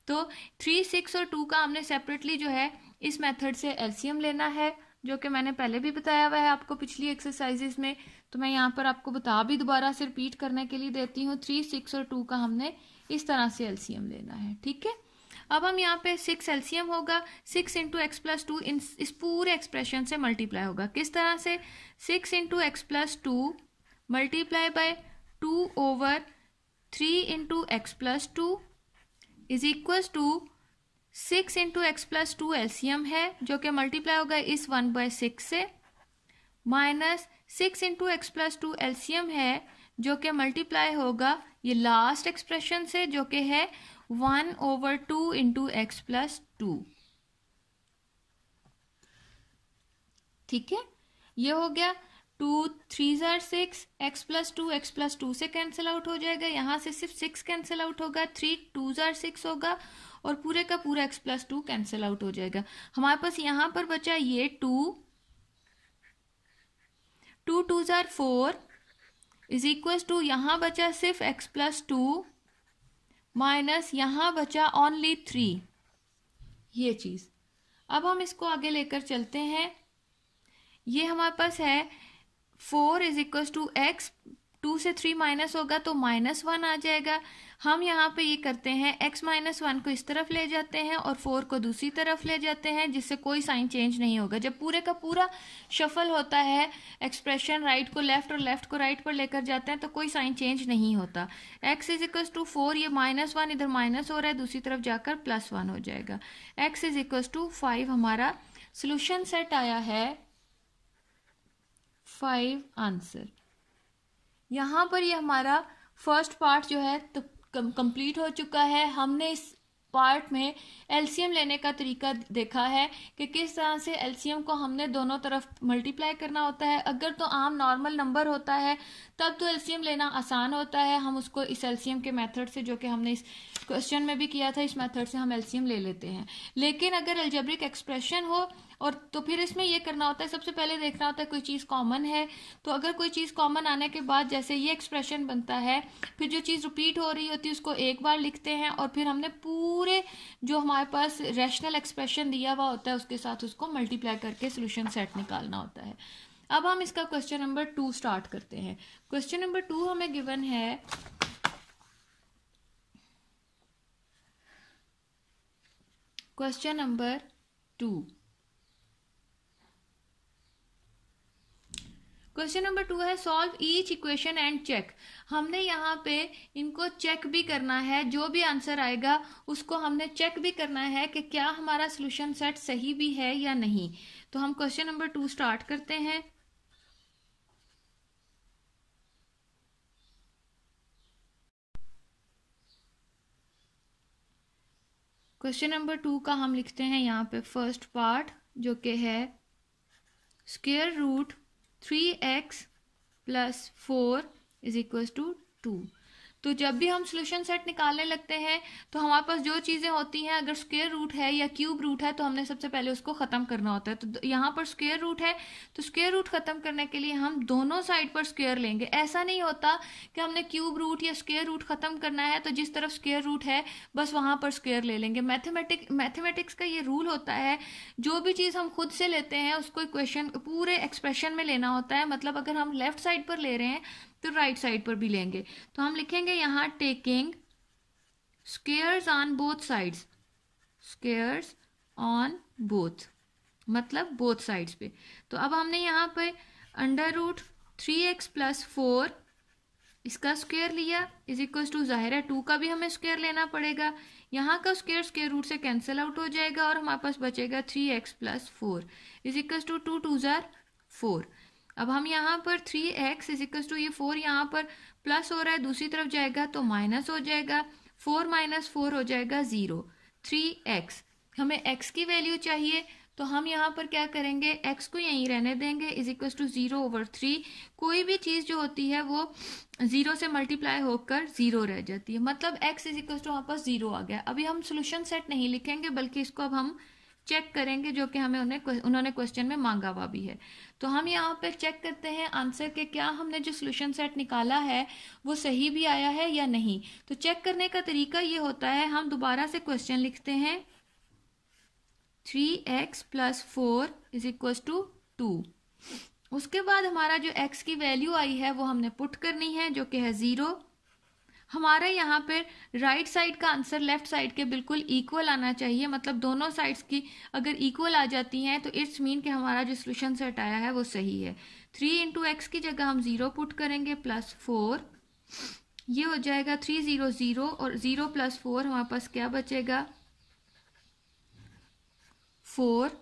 तो थ्री सिक्स और टू का हमने सेपरेटली जो है इस मेथड से एलसीएम लेना है जो कि मैंने पहले भी बताया हुआ है आपको पिछली एक्सरसाइजेज में तो मैं यहाँ पर आपको बता भी दोबारा से रिपीट करने के लिए देती हूँ थ्री सिक्स और टू का हमने इस तरह से एलसीएम लेना है ठीक है अब हम यहाँ पे सिक्स एल्सियम होगा six into x plus two इन इस पूरे एक्सप्रेशन से मल्टीप्लाई होगा किस तरह से six into x plus two multiply by two over three into x plus two is equals to six into x plus two LCM है जो कि मल्टीप्लाई होगा इस वन बाय सिक्स से minus six into x plus two LCM है जो कि multiply होगा ये लास्ट एक्सप्रेशन से जो कि है one over two into x plus two ठीक है ये हो गया टू थ्री ज़ार six x plus two x plus two से कैंसिल आउट हो जाएगा यहां से सिर्फ सिक्स कैंसिल आउट होगा थ्री टू ज़ार सिक्स होगा और पूरे का पूरा x plus two cancel out हो जाएगा हमारे पास यहां पर बचा ये two two to tsar four is equal to यहां बचा सिर्फ एक्स प्लस टू माइनस यहाँ बचा ओनली थ्री ये चीज़ अब हम इसको आगे लेकर चलते हैं ये हमारे पास है four is equal to x two से थ्री माइनस होगा तो माइनस वन आ जाएगा हम यहाँ पे ये करते हैं एक्स माइनस वन को इस तरफ ले जाते हैं और फोर को दूसरी तरफ ले जाते हैं जिससे कोई साइन चेंज नहीं होगा जब पूरे का पूरा शफल होता है एक्सप्रेशन राइट को लेफ्ट और लेफ्ट को राइट पर लेकर जाते हैं तो कोई साइन चेंज नहीं होता x is equal to four ये माइनस वन इधर माइनस हो रहा है दूसरी तरफ जाकर प्लस वन हो जाएगा x is equal to five हमारा सोल्यूशन सेट आया है फाइव आंसर यहाँ पर ये हमारा फर्स्ट पार्ट जो है तो कंप्लीट हो चुका है हमने इस पार्ट में एलसीएम लेने का तरीका देखा है कि किस तरह से एलसीएम को हमने दोनों तरफ मल्टीप्लाई करना होता है अगर तो आम नॉर्मल नंबर होता है तब तो एलसीएम लेना आसान होता है हम उसको इस एलसीएम के मेथड से जो कि हमने इस क्वेश्चन में भी किया था इस मेथड से हम एलसीएम ले लेते हैं लेकिन अगर एल्जेब्रिक एक्सप्रेशन हो और तो फिर इसमें ये करना होता है सबसे पहले देखना होता है कोई चीज़ कॉमन है तो अगर कोई चीज़ कॉमन आने के बाद जैसे ये एक्सप्रेशन बनता है फिर जो चीज़ रिपीट हो रही होती है उसको एक बार लिखते हैं और फिर हमने पूरे जो हमारे पास रैशनल एक्सप्रेशन दिया हुआ होता है उसके साथ उसको मल्टीप्लाई करके सोल्यूशन सेट निकालना होता है अब हम इसका क्वेश्चन नंबर टू स्टार्ट करते हैं क्वेश्चन नंबर टू हमें गिवन है question number two question number two है solve each equation and check हमने यहाँ पे इनको चेक भी करना है जो भी आंसर आएगा उसको हमने चेक भी करना है कि क्या हमारा सोल्यूशन सेट सही भी है या नहीं तो हम क्वेश्चन नंबर टू स्टार्ट करते हैं क्वेश्चन नंबर टू का हम लिखते हैं यहाँ पे फर्स्ट पार्ट जो के है square root 3x plus 4 is equals to 2 तो जब भी हम सोल्यूशन सेट निकालने लगते हैं तो हमारे पास जो चीज़ें होती हैं अगर स्क्वेयर रूट है या क्यूब रूट है तो हमने सबसे पहले उसको ख़त्म करना होता है तो यहाँ पर स्क्वेयर रूट है तो स्क्वेयर रूट ख़त्म करने के लिए हम दोनों साइड पर स्क्वेयर लेंगे ऐसा नहीं होता कि हमने क्यूब रूट या स्क्वेयर रूट ख़त्म करना है तो जिस तरफ स्क्वेयर रूट है बस वहाँ पर स्क्वेयर ले लेंगे मैथमेटिक मैथमेटिक्स का ये रूल होता है जो भी चीज़ हम खुद से लेते हैं उसको इक्वेशन पूरे एक्सप्रेशन में लेना होता है मतलब अगर हम लेफ्ट साइड पर ले रहे हैं तो राइट साइड पर भी लेंगे तो हम लिखेंगे यहाँ taking squares on both sides squares on both मतलब बोथ साइड्स पे तो अब हमने यहाँ पे under root three x plus four इसका स्क्वेयर लिया इज इक्वल टू ज़ाहिर है टू का भी हमें स्क्वेयर लेना पड़ेगा यहाँ का स्क्वेयर स्क्वेयर रूट से कैंसिल आउट हो जाएगा और हमारे पास बचेगा three x plus four is equal to two to tsar four अब हम यहाँ पर थ्री एक्स इजिकल्स टू ये फोर यहाँ पर प्लस हो रहा है दूसरी तरफ जाएगा तो माइनस हो जाएगा फोर माइनस फोर हो जाएगा ज़ीरो थ्री एक्स हमें एक्स की वैल्यू चाहिए तो हम यहाँ पर क्या करेंगे एक्स को यहीं रहने देंगे is equal to zero over three कोई भी चीज़ जो होती है वो ज़ीरो से मल्टीप्लाई होकर ज़ीरो रह जाती है मतलब एक्स इज इक्व टू वहाँ पर ज़ीरो आ गया अभी हम सोल्यूशन सेट नहीं लिखेंगे बल्कि इसको अब हम चेक करेंगे जो कि हमें उन्हें उन्होंने क्वेश्चन में मांगा हुआ भी है तो हम यहाँ पे चेक करते हैं आंसर के क्या हमने जो सोल्यूशन सेट निकाला है वो सही भी आया है या नहीं तो चेक करने का तरीका ये होता है हम दोबारा से क्वेश्चन लिखते हैं three x plus four is equal to two उसके बाद हमारा जो एक्स की वैल्यू आई है वो हमने पुट करनी है जो कि है ज़ीरो हमारे यहाँ पर राइट साइड का आंसर लेफ्ट साइड के बिल्कुल इक्वल आना चाहिए मतलब दोनों साइड्स की अगर इक्वल आ जाती हैं तो इट्स मीन कि हमारा जो सोल्यूशन सेट आया है वो सही है थ्री इंटू एक्स की जगह हम ज़ीरो पुट करेंगे प्लस फोर ये हो जाएगा थ्री ज़ीरो ज़ीरो और ज़ीरो प्लस फोर हमारे पास क्या बचेगा फोर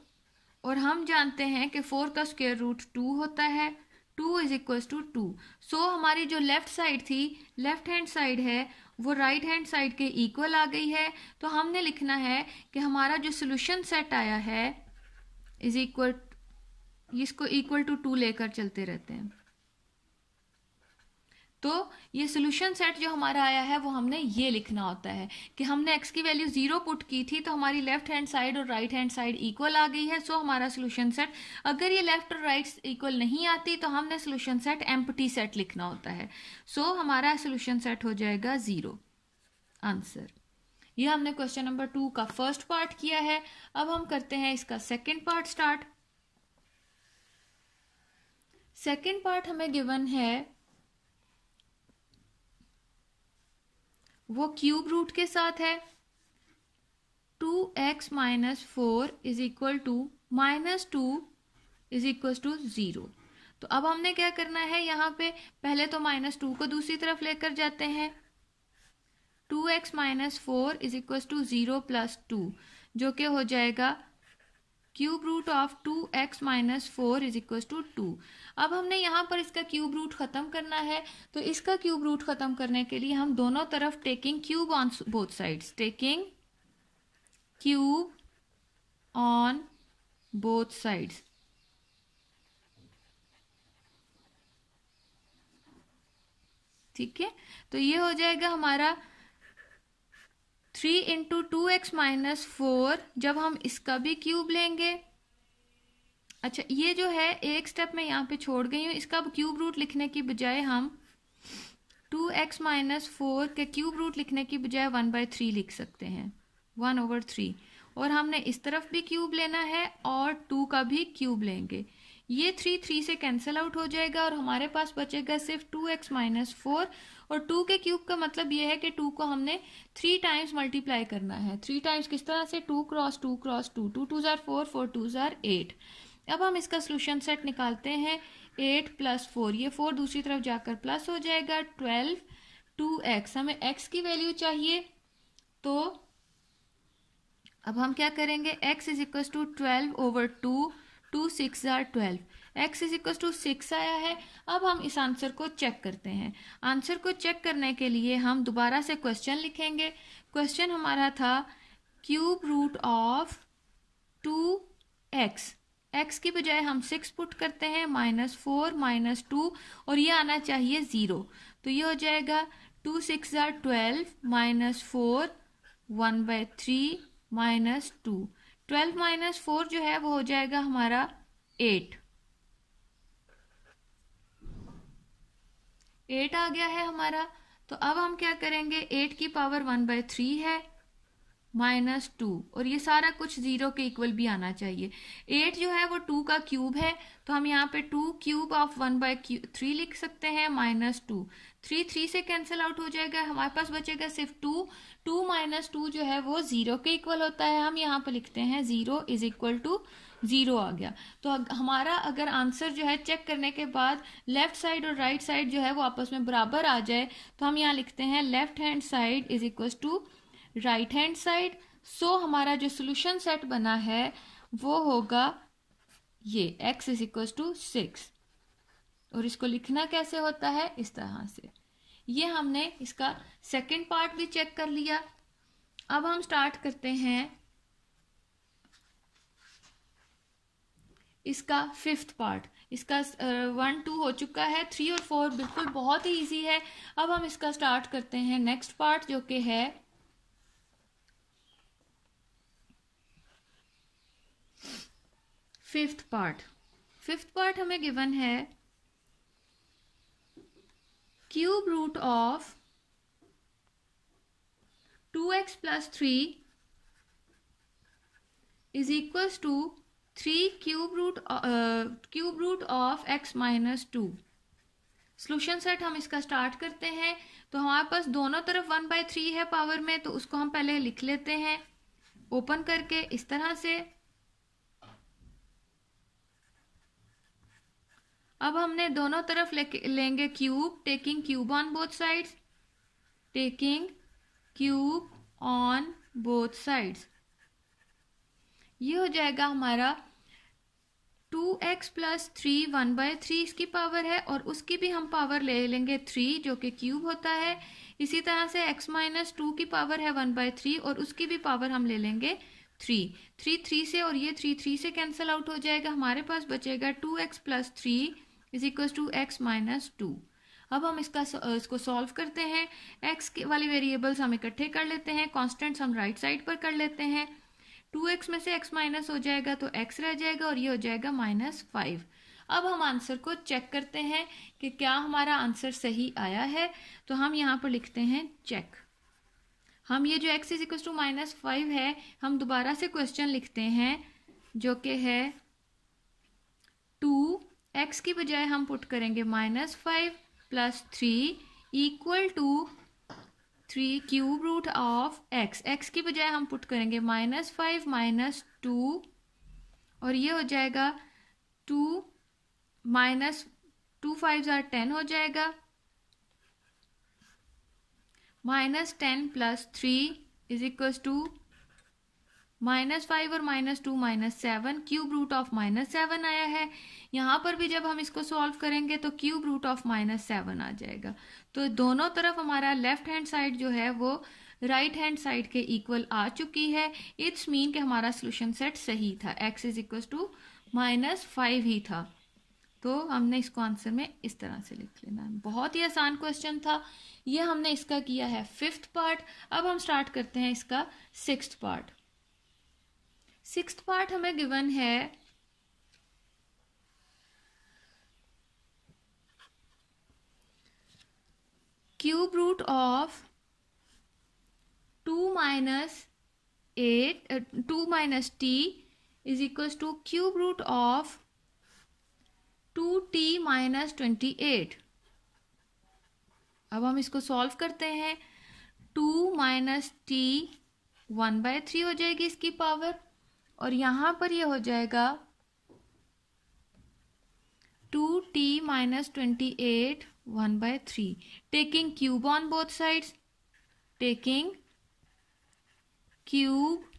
और हम जानते हैं कि फोर का स्क्वेयर रूट टू होता है two is equal to two so हमारी जो लेफ्ट साइड थी लेफ्ट हैंड साइड है वो राइट हैंड साइड के इक्वल आ गई है तो हमने लिखना है कि हमारा जो सोल्यूशन सेट आया है इज इक्वल इसको इक्वल टू टू लेकर चलते रहते हैं तो ये सोल्यूशन सेट जो हमारा आया है वो हमने ये लिखना होता है कि हमने एक्स की वैल्यू ज़ीरो पुट की थी तो हमारी लेफ्ट हैंड साइड और राइट हैंड साइड इक्वल आ गई है सो हमारा सोल्यूशन सेट अगर ये लेफ्ट और राइट इक्वल नहीं आती तो हमने सोल्यूशन सेट एम सेट लिखना होता है सो हमारा सोल्यूशन सेट हो जाएगा ज़ीरो आंसर ये हमने क्वेश्चन नंबर टू का फर्स्ट पार्ट किया है अब हम करते हैं इसका second part start second part हमें गिवन है वो क्यूब रूट के साथ है two x minus four is equal to minus two is equal to zero तो अब हमने क्या करना है यहाँ पे पहले तो माइनस टू को दूसरी तरफ लेकर जाते हैं two x minus four is equal to zero plus two जो कि हो जाएगा cube root of two x minus four is equal to two अब हमने यहाँ पर इसका क्यूब रूट खत्म करना है तो इसका क्यूब रूट खत्म करने के लिए हम दोनों तरफ taking cube on both sides taking cube on both sides ठीक है तो ये हो जाएगा हमारा three into two x minus four जब हम इसका भी क्यूब लेंगे अच्छा ये जो है एक स्टेप मैं यहाँ पे छोड़ गई हूँ इसका अब क्यूब रूट लिखने की बजाय हम टू एक्स माइनस फोर के क्यूब रूट लिखने की बजाय वन बाई थ्री लिख सकते हैं वन ओवर थ्री और हमने इस तरफ भी क्यूब लेना है और टू का भी क्यूब लेंगे ये थ्री थ्री से कैंसिल आउट हो जाएगा और हमारे पास बचेगा सिर्फ टू एक्स माइनस फोर और टू के क्यूब का मतलब ये है कि टू को हमने थ्री टाइम्स मल्टीप्लाई करना है थ्री टाइम्स किस तरह से two cross two cross two two to tsar four four to tsar eight अब हम इसका सोल्यूशन सेट निकालते हैं एट प्लस फोर ये फोर दूसरी तरफ जाकर प्लस हो जाएगा ट्वेल्व टू एक्स हमें एक्स की वैल्यू चाहिए तो अब हम क्या करेंगे x is equal to twelve over two two six are twelve x is equal to six आया है अब हम इस आंसर को चेक करते हैं आंसर को चेक करने के लिए हम दोबारा से क्वेश्चन लिखेंगे क्वेश्चन हमारा था cube root of two x x की बजाय हम सिक्स पुट करते हैं माइनस फोर माइनस टू और ये आना चाहिए ज़ीरो तो ये हो जाएगा two six are twelve minus four one by three minus two twelve minus four जो है वो हो जाएगा हमारा एट एट आ गया है हमारा तो अब हम क्या करेंगे एट की पावर वन बाय थ्री है माइनस टू और ये सारा कुछ जीरो के इक्वल भी आना चाहिए एट जो है वो टू का क्यूब है तो हम यहाँ पे two cube of one by three लिख सकते हैं माइनस टू थ्री थ्री से कैंसिल आउट हो जाएगा हमारे पास बचेगा सिर्फ टू टू माइनस टू जो है वो जीरो के इक्वल होता है हम यहाँ पे लिखते हैं zero is equal to zero आ गया तो हमारा अगर आंसर जो है चेक करने के बाद लेफ्ट साइड और राइट right साइड जो है वो आपस में बराबर आ जाए तो हम यहाँ लिखते हैं left hand side is equal to right hand side so हमारा जो सोल्यूशन सेट बना है वो होगा ये x is equal to six और इसको लिखना कैसे होता है इस तरह से ये हमने इसका सेकेंड पार्ट भी चेक कर लिया अब हम स्टार्ट करते हैं इसका फिफ्थ पार्ट इसका वन uh, टू हो चुका है थ्री और फोर बिल्कुल बहुत ही ईजी है अब हम इसका स्टार्ट करते हैं नेक्स्ट पार्ट जो कि है फिफ्थ पार्ट फिफ्थ पार्ट हमें गिवन है cube root of two x plus three is equals to three cube root cube root of x minus two solution set हम इसका स्टार्ट करते हैं तो हमारे पास दोनों तरफ वन बाई थ्री है पावर में तो उसको हम पहले लिख लेते हैं ओपन करके इस तरह से अब हमने दोनों तरफ लेंगे cube taking cube on both sides taking cube on both sides ये हो जाएगा हमारा two x plus three one by three इसकी पावर है और उसकी भी हम पावर ले लेंगे थ्री जो कि क्यूब होता है इसी तरह से एक्स माइनस टू की पावर है वन बाय थ्री और उसकी भी पावर हम ले लेंगे थ्री थ्री थ्री से और ये थ्री थ्री से कैंसिल आउट हो जाएगा हमारे पास बचेगा two x plus three is equal to x minus two अब हम इसका इसको सॉल्व करते हैं एक्स के वाले वेरिएबल्स हम इकट्ठे कर लेते हैं कॉन्स्टेंट्स हम राइट right साइड पर कर लेते हैं टू एक्स में से एक्स माइनस हो जाएगा तो एक्स रह जाएगा और ये हो जाएगा माइनस फाइव अब हम आंसर को चेक करते हैं कि क्या हमारा आंसर सही आया है तो हम यहाँ पर लिखते हैं चेक हम ये जो x is equal to minus five है हम दोबारा से क्वेश्चन लिखते हैं जो कि है टू एक्स की बजाय हम पुट करेंगे minus five plus three equal to three cube root of x x की बजाय हम पुट करेंगे माइनस फाइव माइनस टू और ये हो जाएगा two minus two five are ten हो जाएगा minus ten plus three is equal to minus five और minus two minus seven cube root of minus seven आया है यहाँ पर भी जब हम इसको सॉल्व करेंगे तो cube root of minus seven आ जाएगा तो दोनों तरफ हमारा लेफ्ट हैंड साइड जो है वो राइट हैंड साइड के इक्वल आ चुकी है इट्स मीन कि हमारा सोल्यूशन सेट सही था x is equal to minus five ही था तो हमने इसको आंसर में इस तरह से लिख लेना है बहुत ही आसान क्वेश्चन था ये हमने इसका किया है फिफ्थ पार्ट अब हम स्टार्ट करते हैं इसका सिक्स पार्ट सिक्स पार्ट हमें गिवन है cube root of two minus eight two minus t is equal to cube root of two t minus twenty eight अब हम इसको सॉल्व करते हैं two minus t one by three हो जाएगी इसकी पावर और यहां पर ये हो जाएगा two t minus twenty eight one by three taking cube on both side taking cube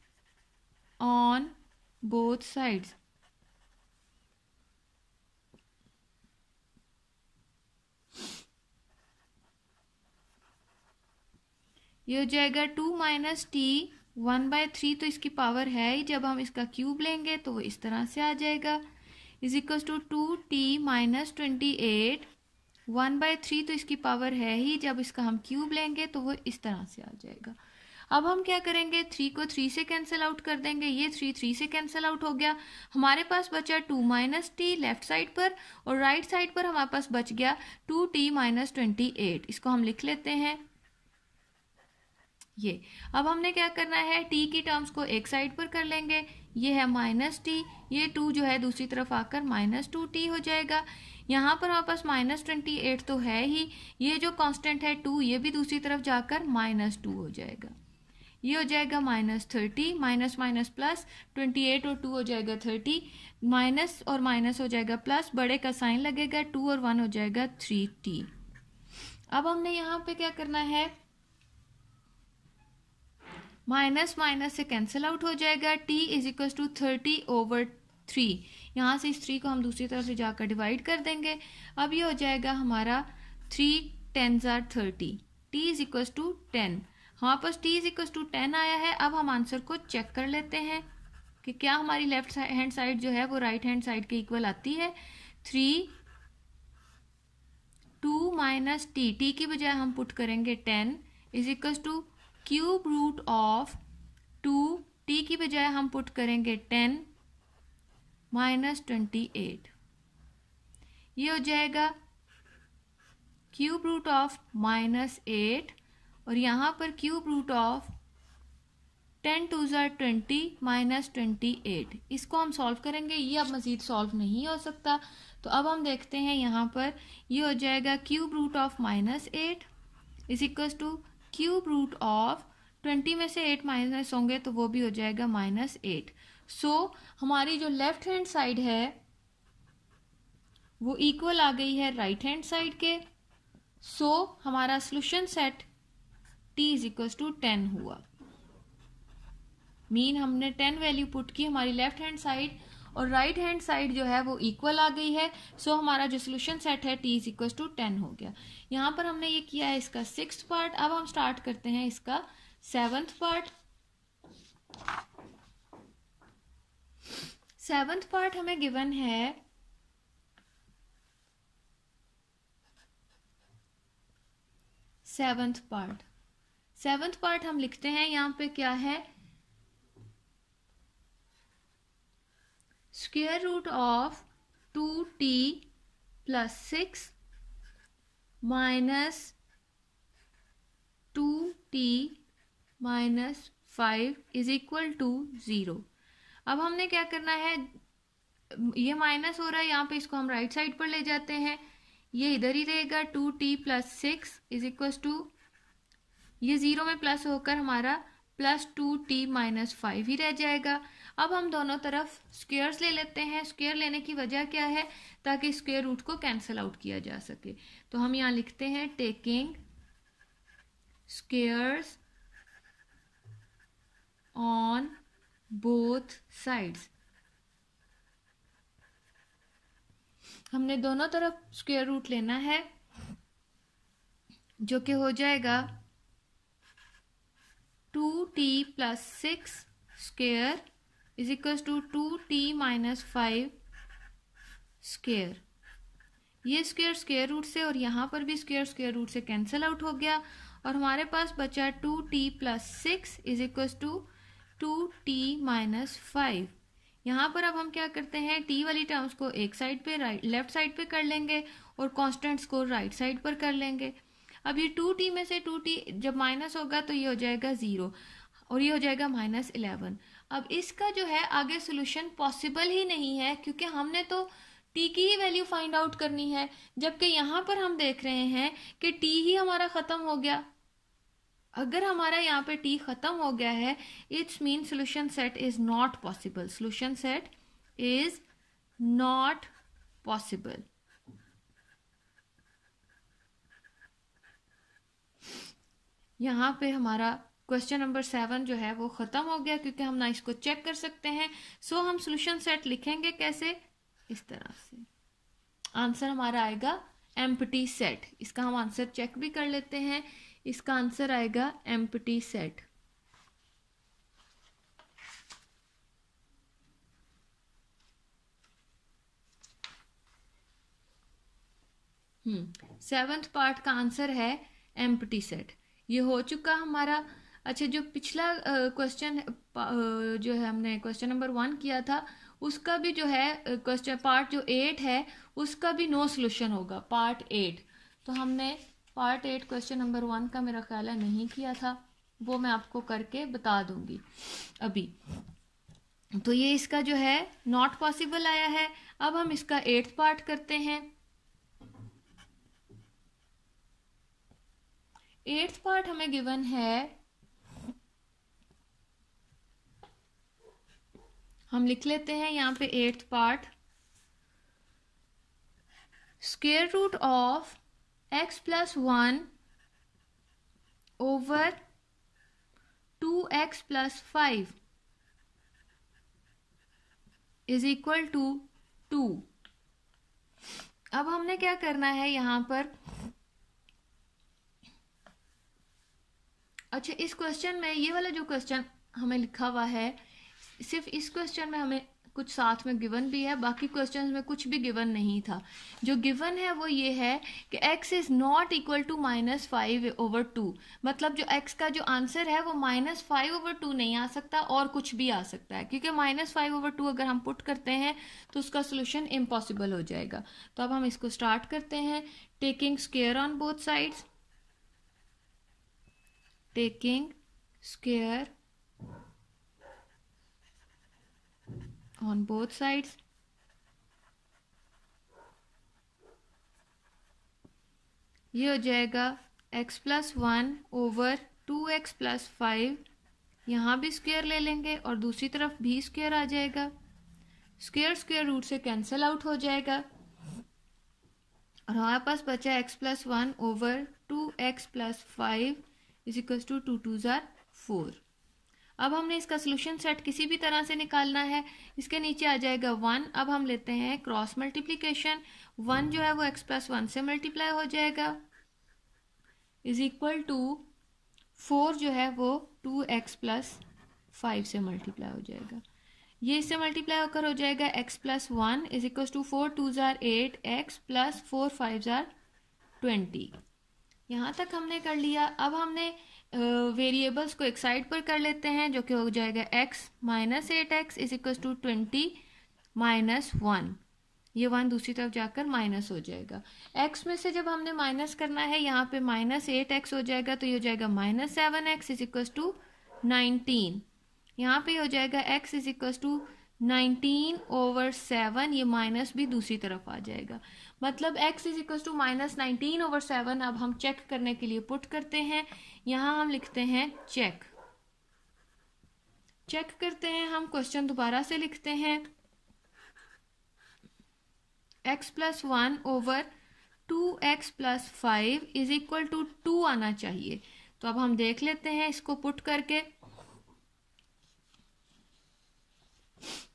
on both side ये हो जाएगा two minus t one by three तो इसकी पावर है ही जब हम इसका क्यूब लेंगे तो वो इस तरह से आ जाएगा is equal to two t minus twenty eight one by three तो इसकी पावर है ही जब इसका हम क्यूब लेंगे तो वो इस तरह से आ जाएगा अब हम क्या करेंगे थ्री को थ्री से कैंसिल आउट कर देंगे ये थ्री थ्री से कैंसिल आउट हो गया हमारे पास बचा two minus t left side पर और राइट right साइड पर हमारे पास बच गया two t minus twenty eight इसको हम लिख लेते हैं ये अब हमने क्या करना है टी की टर्म्स को एक साइड पर कर लेंगे ये है माइनस टी ये टू जो है दूसरी तरफ आकर माइनस टू टी हो जाएगा यहाँ पर हमारे पास माइनस ट्वेंटी एट तो है ही ये जो कांस्टेंट है टू ये भी दूसरी तरफ जाकर माइनस टू हो जाएगा ये हो जाएगा minus thirty minus minus plus twenty eight और टू हो जाएगा थर्टी माइनस और माइनस हो जाएगा प्लस बड़े का साइन लगेगा टू और वन हो जाएगा थ्री टी अब हमने यहाँ पे क्या करना है माइनस माइनस से कैंसिल आउट हो जाएगा t is equal to thirty over three यहाँ से इस थ्री को हम दूसरी तरफ से जाकर डिवाइड कर देंगे अब ये हो जाएगा हमारा three ten are thirty t is equal to ten हमारे पास t is equal to ten आया है अब हम आंसर को चेक कर लेते हैं कि क्या हमारी लेफ्ट हैंड साइड जो है वो राइट हैंड साइड के इक्वल आती है three two minus t t की बजाय हम पुट करेंगे ten is equal to cube root of two t की बजाय हम पुट करेंगे टेन माइनस ट्वेंटी एट ये हो जाएगा cube root of minus eight और यहाँ पर cube root of ten two are twenty minus twenty eight इसको हम सॉल्व करेंगे ये अब मज़ीद सॉल्व नहीं हो सकता तो अब हम देखते हैं यहाँ पर ये हो जाएगा cube root of minus eight is equals to cube root of twenty में से एट माइनस होंगे तो वो भी हो जाएगा माइनस एट सो हमारी जो लेफ्ट हैंड साइड है वो इक्वल आ गई है राइट हैंड साइड के सो so, हमारा solution set t is equal to ten हुआ मीन हमने टेन वैल्यू पुट की हमारी लेफ्ट हैंड साइड और राइट हैंड साइड जो है वो इक्वल आ गई है सो so, हमारा जो सोल्यूशन सेट है t is equal to ten हो गया यहाँ पर हमने ये किया है इसका सिक्स पार्ट अब हम स्टार्ट करते हैं इसका सेवन्थ पार्ट सेवन्थ पार्ट हमें गिवन है सेवन्थ पार्ट सेवन्थ पार्ट हम लिखते हैं यहाँ पे क्या है root of two t plus six minus two t minus five is equal to zero अब हमने क्या करना है ये माइनस हो रहा है यहाँ पे इसको हम राइट साइड पर ले जाते हैं ये इधर ही रहेगा two t plus six is equal to ये ज़ीरो में प्लस होकर हमारा plus two t minus five ही रह जाएगा अब हम दोनों तरफ स्क्वेयर्स ले लेते हैं स्क्वेयर लेने की वजह क्या है ताकि स्क्वेयर रूट को कैंसिल आउट किया जा सके तो हम यहाँ लिखते हैं taking squares on both sides हमने दोनों तरफ स्क्वेयर रूट लेना है जो कि हो जाएगा two t plus six square is equals to two t minus five square ये स्केयर स्केयर रूट से और यहाँ पर भी स्केयर स्केयर रूट से कैंसिल आउट हो गया और हमारे पास बचा two t plus six is equals to two t minus five यहाँ पर अब हम क्या करते हैं t वाली टर्म्स को एक साइड पे राइट लेफ्ट साइड पे कर लेंगे और कॉन्स्टेंट्स को राइट right साइड पर कर लेंगे अब ये टू टी में से टू टी जब माइनस होगा तो ये हो जाएगा ज़ीरो और ये हो जाएगा माइनस इलेवन अब इसका जो है आगे सोल्यूशन पॉसिबल ही नहीं है क्योंकि हमने तो टी की ही वैल्यू फाइंड आउट करनी है जबकि यहां पर हम देख रहे हैं कि टी ही हमारा ख़त्म हो गया अगर हमारा यहाँ पे टी ख़त्म हो गया है it's mean solution set is not possible solution set is not possible यहां पे हमारा क्वेश्चन नंबर सेवन जो है वो खत्म हो गया क्योंकि हम ना इसको चेक कर सकते हैं सो so, हम सोल्यूशन सेट लिखेंगे कैसे इस तरह से आंसर हमारा आएगा एम्पटी सेट इसका हम आंसर चेक भी कर लेते हैं इसका आंसर आएगा empty set hmm seventh part का आंसर है एम्पटी सेट ये हो चुका हमारा अच्छा जो पिछला क्वेश्चन जो है हमने क्वेश्चन नंबर वन किया था उसका भी जो है क्वेश्चन पार्ट जो एट है उसका भी नो सोल्यूशन होगा पार्ट एट तो हमने part eight question number one का मेरा ख्याल है नहीं किया था वो मैं आपको करके बता दूंगी अभी तो ये इसका जो है नॉट पॉसिबल आया है अब हम इसका एट्थ पार्ट करते हैं एट्थ पार्ट हमें गिवन है हम लिख लेते हैं यहाँ पे eighth part square root of x plus one over two x plus five is equal to two अब हमने क्या करना है यहां पर अच्छा इस क्वेश्चन में ये वाला जो क्वेश्चन हमें लिखा हुआ है सिर्फ इस क्वेश्चन में हमें कुछ साथ में गिवन भी है बाकी क्वेश्चन में कुछ भी गिवन नहीं था जो गिवन है वो ये है कि x is not equal to minus five over two मतलब जो एक्स का जो आंसर है वो माइनस फाइव ओवर टू नहीं आ सकता और कुछ भी आ सकता है क्योंकि माइनस फाइव ओवर टू अगर हम पुट करते हैं तो उसका सोल्यूशन इम्पॉसिबल हो जाएगा तो अब हम इसको स्टार्ट करते हैं taking square on both sides taking square on both sides ये हो जाएगा x plus one over two x plus five यहाँ भी स्क्वेयर ले लेंगे और दूसरी तरफ भी स्क्वेयर आ जाएगा स्क्वेयर स्क्वेयर रूट से कैंसिल आउट हो जाएगा और हमारे पास बचा x plus one over two x plus five is equal to two to tsar four अब हमने इसका सोल्यूशन सेट किसी भी तरह से निकालना है इसके नीचे आ जाएगा वन अब हम लेते हैं क्रॉस मल्टीप्लीकेशन वन जो है वो एक्स प्लस वन से मल्टीप्लाई हो जाएगा इज इक्वल टू फोर जो है वो टू एक्स प्लस फाइव से मल्टीप्लाई हो जाएगा ये इससे मल्टीप्लाई होकर हो जाएगा x plus one is equal to four to tsar eight x plus four five tsar twenty यहाँ तक हमने कर लिया अब हमने वेरिएबल्स को एक साइड पर कर लेते हैं जो कि हो जाएगा x minus eight x is equal to twenty minus one ये वन दूसरी तरफ जाकर माइनस हो जाएगा एक्स में से जब हमने माइनस करना है यहाँ पे माइनस एट एक्स हो जाएगा तो ये हो जाएगा minus seven x is equal to nineteen यहाँ पे हो जाएगा x is equal to nineteen over seven ये माइनस भी दूसरी तरफ आ जाएगा मतलब x is equal to minus nineteen over seven अब हम चेक करने के लिए पुट करते हैं यहाँ हम लिखते हैं चेक चेक करते हैं हम क्वेश्चन दोबारा से लिखते हैं x plus one over two x plus five is equal to two आना चाहिए तो अब हम देख लेते हैं इसको पुट करके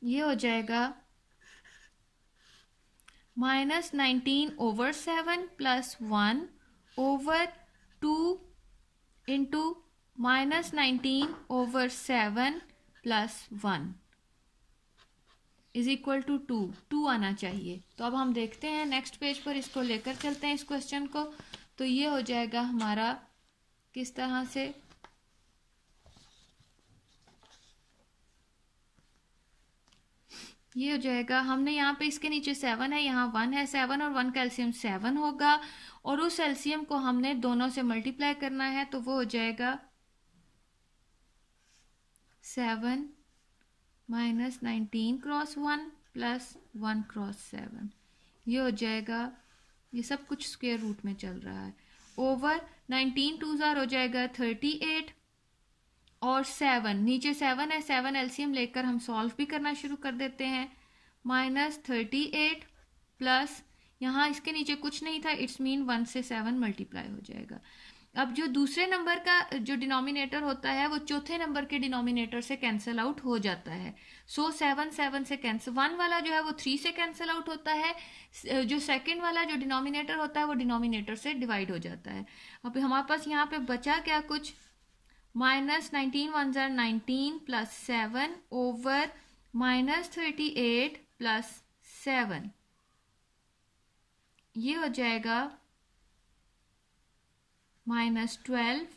ये हो जाएगा minus nineteen over seven plus one over two into minus nineteen over seven plus one is equal to two two आना चाहिए तो अब हम देखते हैं नेक्स्ट पेज पर इसको लेकर चलते हैं इस क्वेश्चन को तो ये हो जाएगा हमारा किस तरह से ये हो जाएगा हमने यहाँ पे इसके नीचे सेवन है यहाँ वन है सेवन और वन कैल्शियम सेवन होगा और उस एल्शियम को हमने दोनों से मल्टीप्लाई करना है तो वो हो जाएगा seven minus nineteen cross one plus one cross seven ये हो जाएगा ये सब कुछ स्क्वेयर रूट में चल रहा है ओवर नाइनटीन टू ज़ार हो जाएगा थर्टी एट और सेवन नीचे सेवन है सेवन एलसीएम लेकर हम सॉल्व भी करना शुरू कर देते हैं माइनस थर्टी एट प्लस यहाँ इसके नीचे कुछ नहीं था इट्स मीन वन से सेवन मल्टीप्लाई हो जाएगा अब जो दूसरे नंबर का जो डिनोमिनेटर होता है वो चौथे नंबर के डिनोमिनेटर से कैंसिल आउट हो जाता है सो सेवन सेवन से कैंसिल वन वाला जो है वो थ्री से कैंसिल आउट होता है जो सेकंड वाला जो डिनोमिनेटर होता है वो डिनोमिनेटर से डिवाइड हो जाता है अब हमारे पास यहाँ पे बचा क्या कुछ minus nineteen one are nineteen plus seven over minus thirty eight plus seven ये हो जाएगा माइनस ट्वेल्व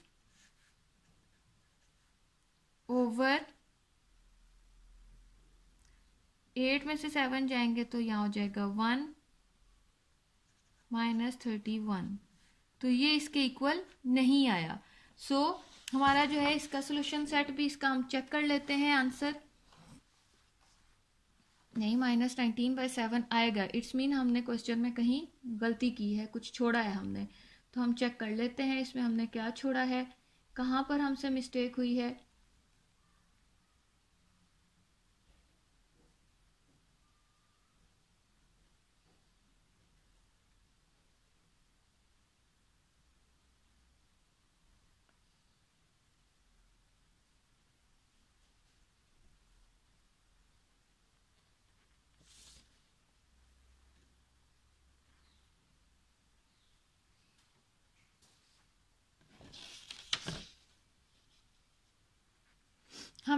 ओवर एट में से सेवन जाएंगे तो यहाँ हो जाएगा वन माइनस थर्टी वन तो ये इसके इक्वल नहीं आया सो so, हमारा जो है इसका सोल्यूशन सेट भी इसका हम चेक कर लेते हैं आंसर नहीं माइनस नाइनटीन बाई सेवन आएगा इट्स मीन हमने क्वेश्चन में कहीं गलती की है कुछ छोड़ा है हमने तो हम चेक कर लेते हैं इसमें हमने क्या छोड़ा है कहाँ पर हमसे मिस्टेक हुई है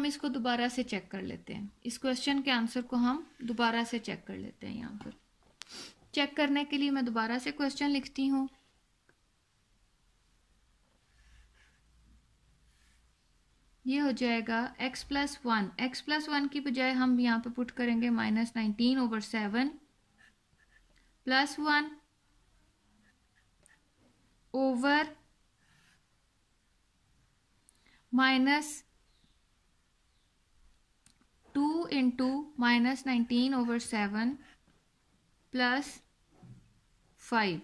हम इसको दोबारा से चेक कर लेते हैं इस क्वेश्चन के आंसर को हम दोबारा से चेक कर लेते हैं यहाँ पर चेक करने के लिए मैं दोबारा से क्वेश्चन लिखती हूँ ये हो जाएगा x plus one x plus one की बजाय हम यहाँ पे पुट करेंगे minus nineteen over seven plus one over minus two into minus nineteen over seven plus five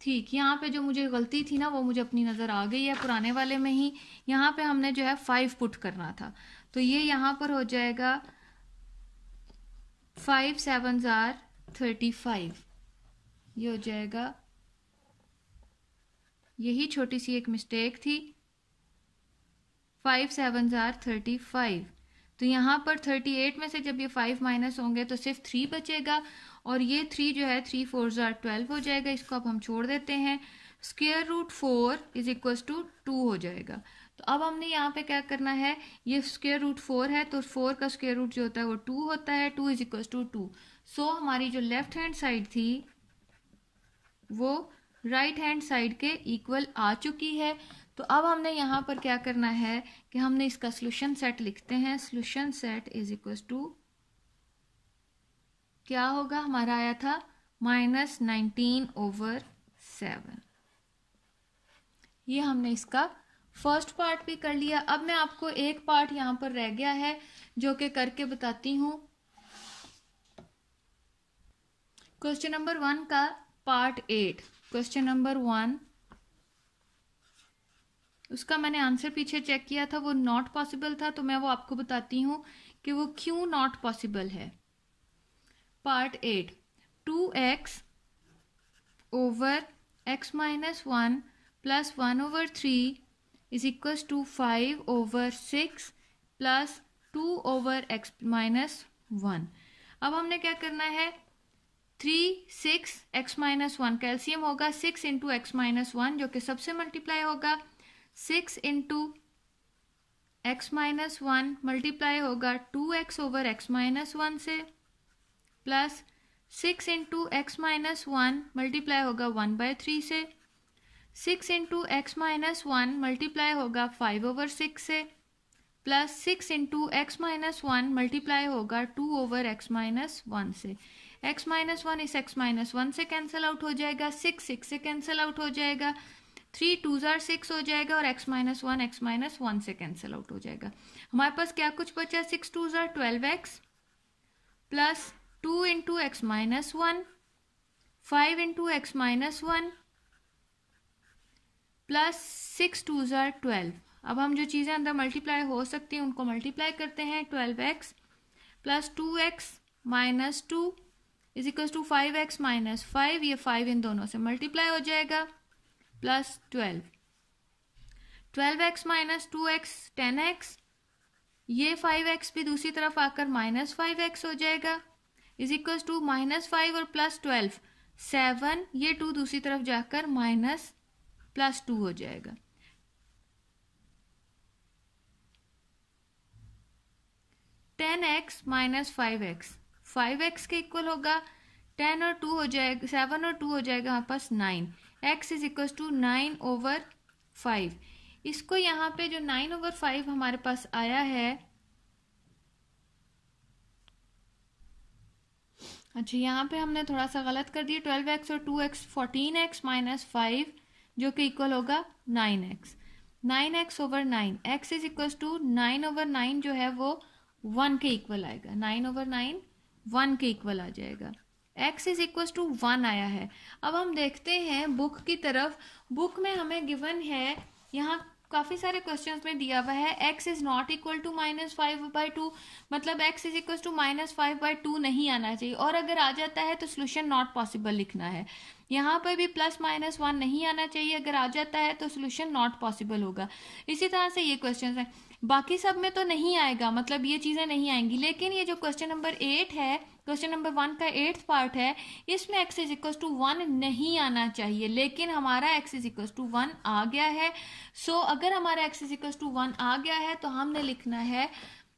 ठीक यहाँ पे जो मुझे गलती थी ना वो मुझे अपनी नज़र आ गई है पुराने वाले में ही यहाँ पे हमने जो है फाइव पुट करना था तो ये यहाँ पर हो जाएगा फाइव सेवन ज़ार थर्टी फाइव ये हो जाएगा यही छोटी सी एक मिस्टेक थी फाइव सेवन ज़ार थर्टी फाइव तो यहाँ पर थर्टी एट में से जब ये फाइव माइनस होंगे तो सिर्फ थ्री बचेगा और ये थ्री जो है थ्री फोर ज़ार ट्वेल्व हो जाएगा इसको अब हम छोड़ देते हैं square root four is equal to two हो जाएगा तो अब हमने यहाँ पे क्या करना है ये स्क्वेयर रूट फोर है तो फोर का स्क्वेयर रूट जो होता है वो टू होता है two is equal to two so हमारी जो लेफ्ट हैंड साइड थी वो राइट हैंड साइड के इक्वल आ चुकी है तो अब हमने यहाँ पर क्या करना है कि हमने इसका सोल्यूशन सेट लिखते हैं solution set is equal to क्या होगा हमारा आया था माइनस नाइनटीन ओवर सेवन ये हमने इसका फर्स्ट पार्ट भी कर लिया अब मैं आपको एक पार्ट यहाँ पर रह गया है जो कि करके बताती हूँ क्वेश्चन नंबर वन का part eight question number one उसका मैंने आंसर पीछे चेक किया था वो नॉट पॉसिबल था तो मैं वो आपको बताती हूँ कि वो क्यों नॉट पॉसिबल है part eight two x over x minus one plus one over three is equals two five over six plus two over x minus one अब हमने क्या करना है three six x minus one calcium होगा six into x minus one जो कि सबसे multiply होगा six into x minus one multiply होगा two x over x minus one से plus six into x minus one multiply होगा one by three से six into x minus one multiply होगा five over six से plus six into x minus one multiply होगा two over x minus one से x minus one इस x minus one से cancel out हो जाएगा six six से cancel out हो जाएगा थ्री टू ज़ार सिक्स हो जाएगा और x minus one x minus one से कैंसिल आउट हो जाएगा हमारे पास क्या कुछ बचा सिक्स टू ज़ार twelve x plus two into x minus one five into x minus one plus six two ज़ार ट्वेल्व अब हम जो चीज़ें अंदर मल्टीप्लाई हो सकती हैं उनको मल्टीप्लाई करते हैं twelve x plus two x minus two is equal to five x minus five ये फाइव इन दोनों से मल्टीप्लाई हो जाएगा plus twelve twelve x minus two x ten x ये फाइव एक्स भी दूसरी तरफ आकर माइनस फाइव एक्स हो जाएगा is equal to minus five और प्लस ट्वेल्व सेवन ये टू दूसरी तरफ जाकर माइनस प्लस टू हो जाएगा ten x minus five x five x के इक्वल होगा टेन और टू हो जाएगा सेवन और टू हो जाएगा हमारे पास nine x is equals to nine over five इसको यहाँ पे जो नाइन ओवर फाइव हमारे पास आया है अच्छा यहाँ पे हमने थोड़ा सा गलत कर दिया ट्वेल्व एक्स और two x fourteen x minus five जो कि इक्वल होगा nine x nine x over nine x is equal to nine over nine जो है वो वन के इक्वल आएगा नाइन ओवर नाइन वन के इक्वल आ जाएगा x is equal to one आया है अब हम देखते हैं बुक की तरफ बुक में हमें गिवन है यहाँ काफ़ी सारे क्वेश्चन में दिया हुआ है x is not equal to minus five by two मतलब x is equal to minus five by two नहीं आना चाहिए और अगर आ जाता है तो सोल्यूशन नॉट पॉसिबल लिखना है यहाँ पर भी प्लस माइनस वन नहीं आना चाहिए अगर आ जाता है तो सोल्यूशन नॉट पॉसिबल होगा इसी तरह से ये क्वेश्चन है बाकी सब में तो नहीं आएगा मतलब ये चीज़ें नहीं आएंगी लेकिन ये जो क्वेश्चन नंबर एट है क्वेश्चन नंबर वन का एट्थ पार्ट है इसमें x is equal to one नहीं आना चाहिए लेकिन हमारा x is equal to one आ गया है सो so, अगर हमारा x is equal to one आ गया है तो हमने लिखना है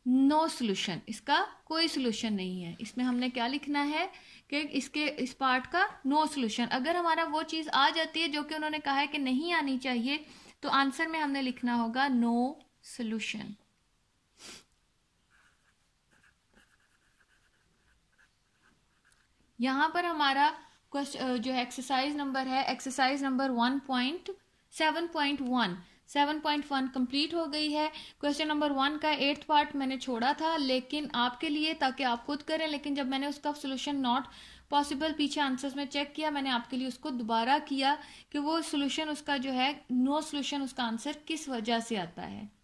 नो no सोल्यूशन इसका कोई सोल्यूशन नहीं है इसमें हमने क्या लिखना है कि इसके इस पार्ट का नो no सोल्यूशन अगर हमारा वो चीज़ आ जाती है जो कि उन्होंने कहा है कि नहीं आनी चाहिए तो आंसर में हमने लिखना होगा नो no सोल्यूशन यहाँ पर हमारा जो है एक्सरसाइज नंबर है exercise number one point seven point one seven point one complete हो गई है क्वेश्चन नंबर वन का एट्थ पार्ट मैंने छोड़ा था लेकिन आपके लिए ताकि आप खुद करें लेकिन जब मैंने उसका सोल्यूशन नॉट पॉसिबल पीछे आंसर्स में चेक किया मैंने आपके लिए उसको दोबारा किया कि वो सोल्यूशन उसका जो है नो no सोल्यूशन उसका आंसर किस वजह से आता है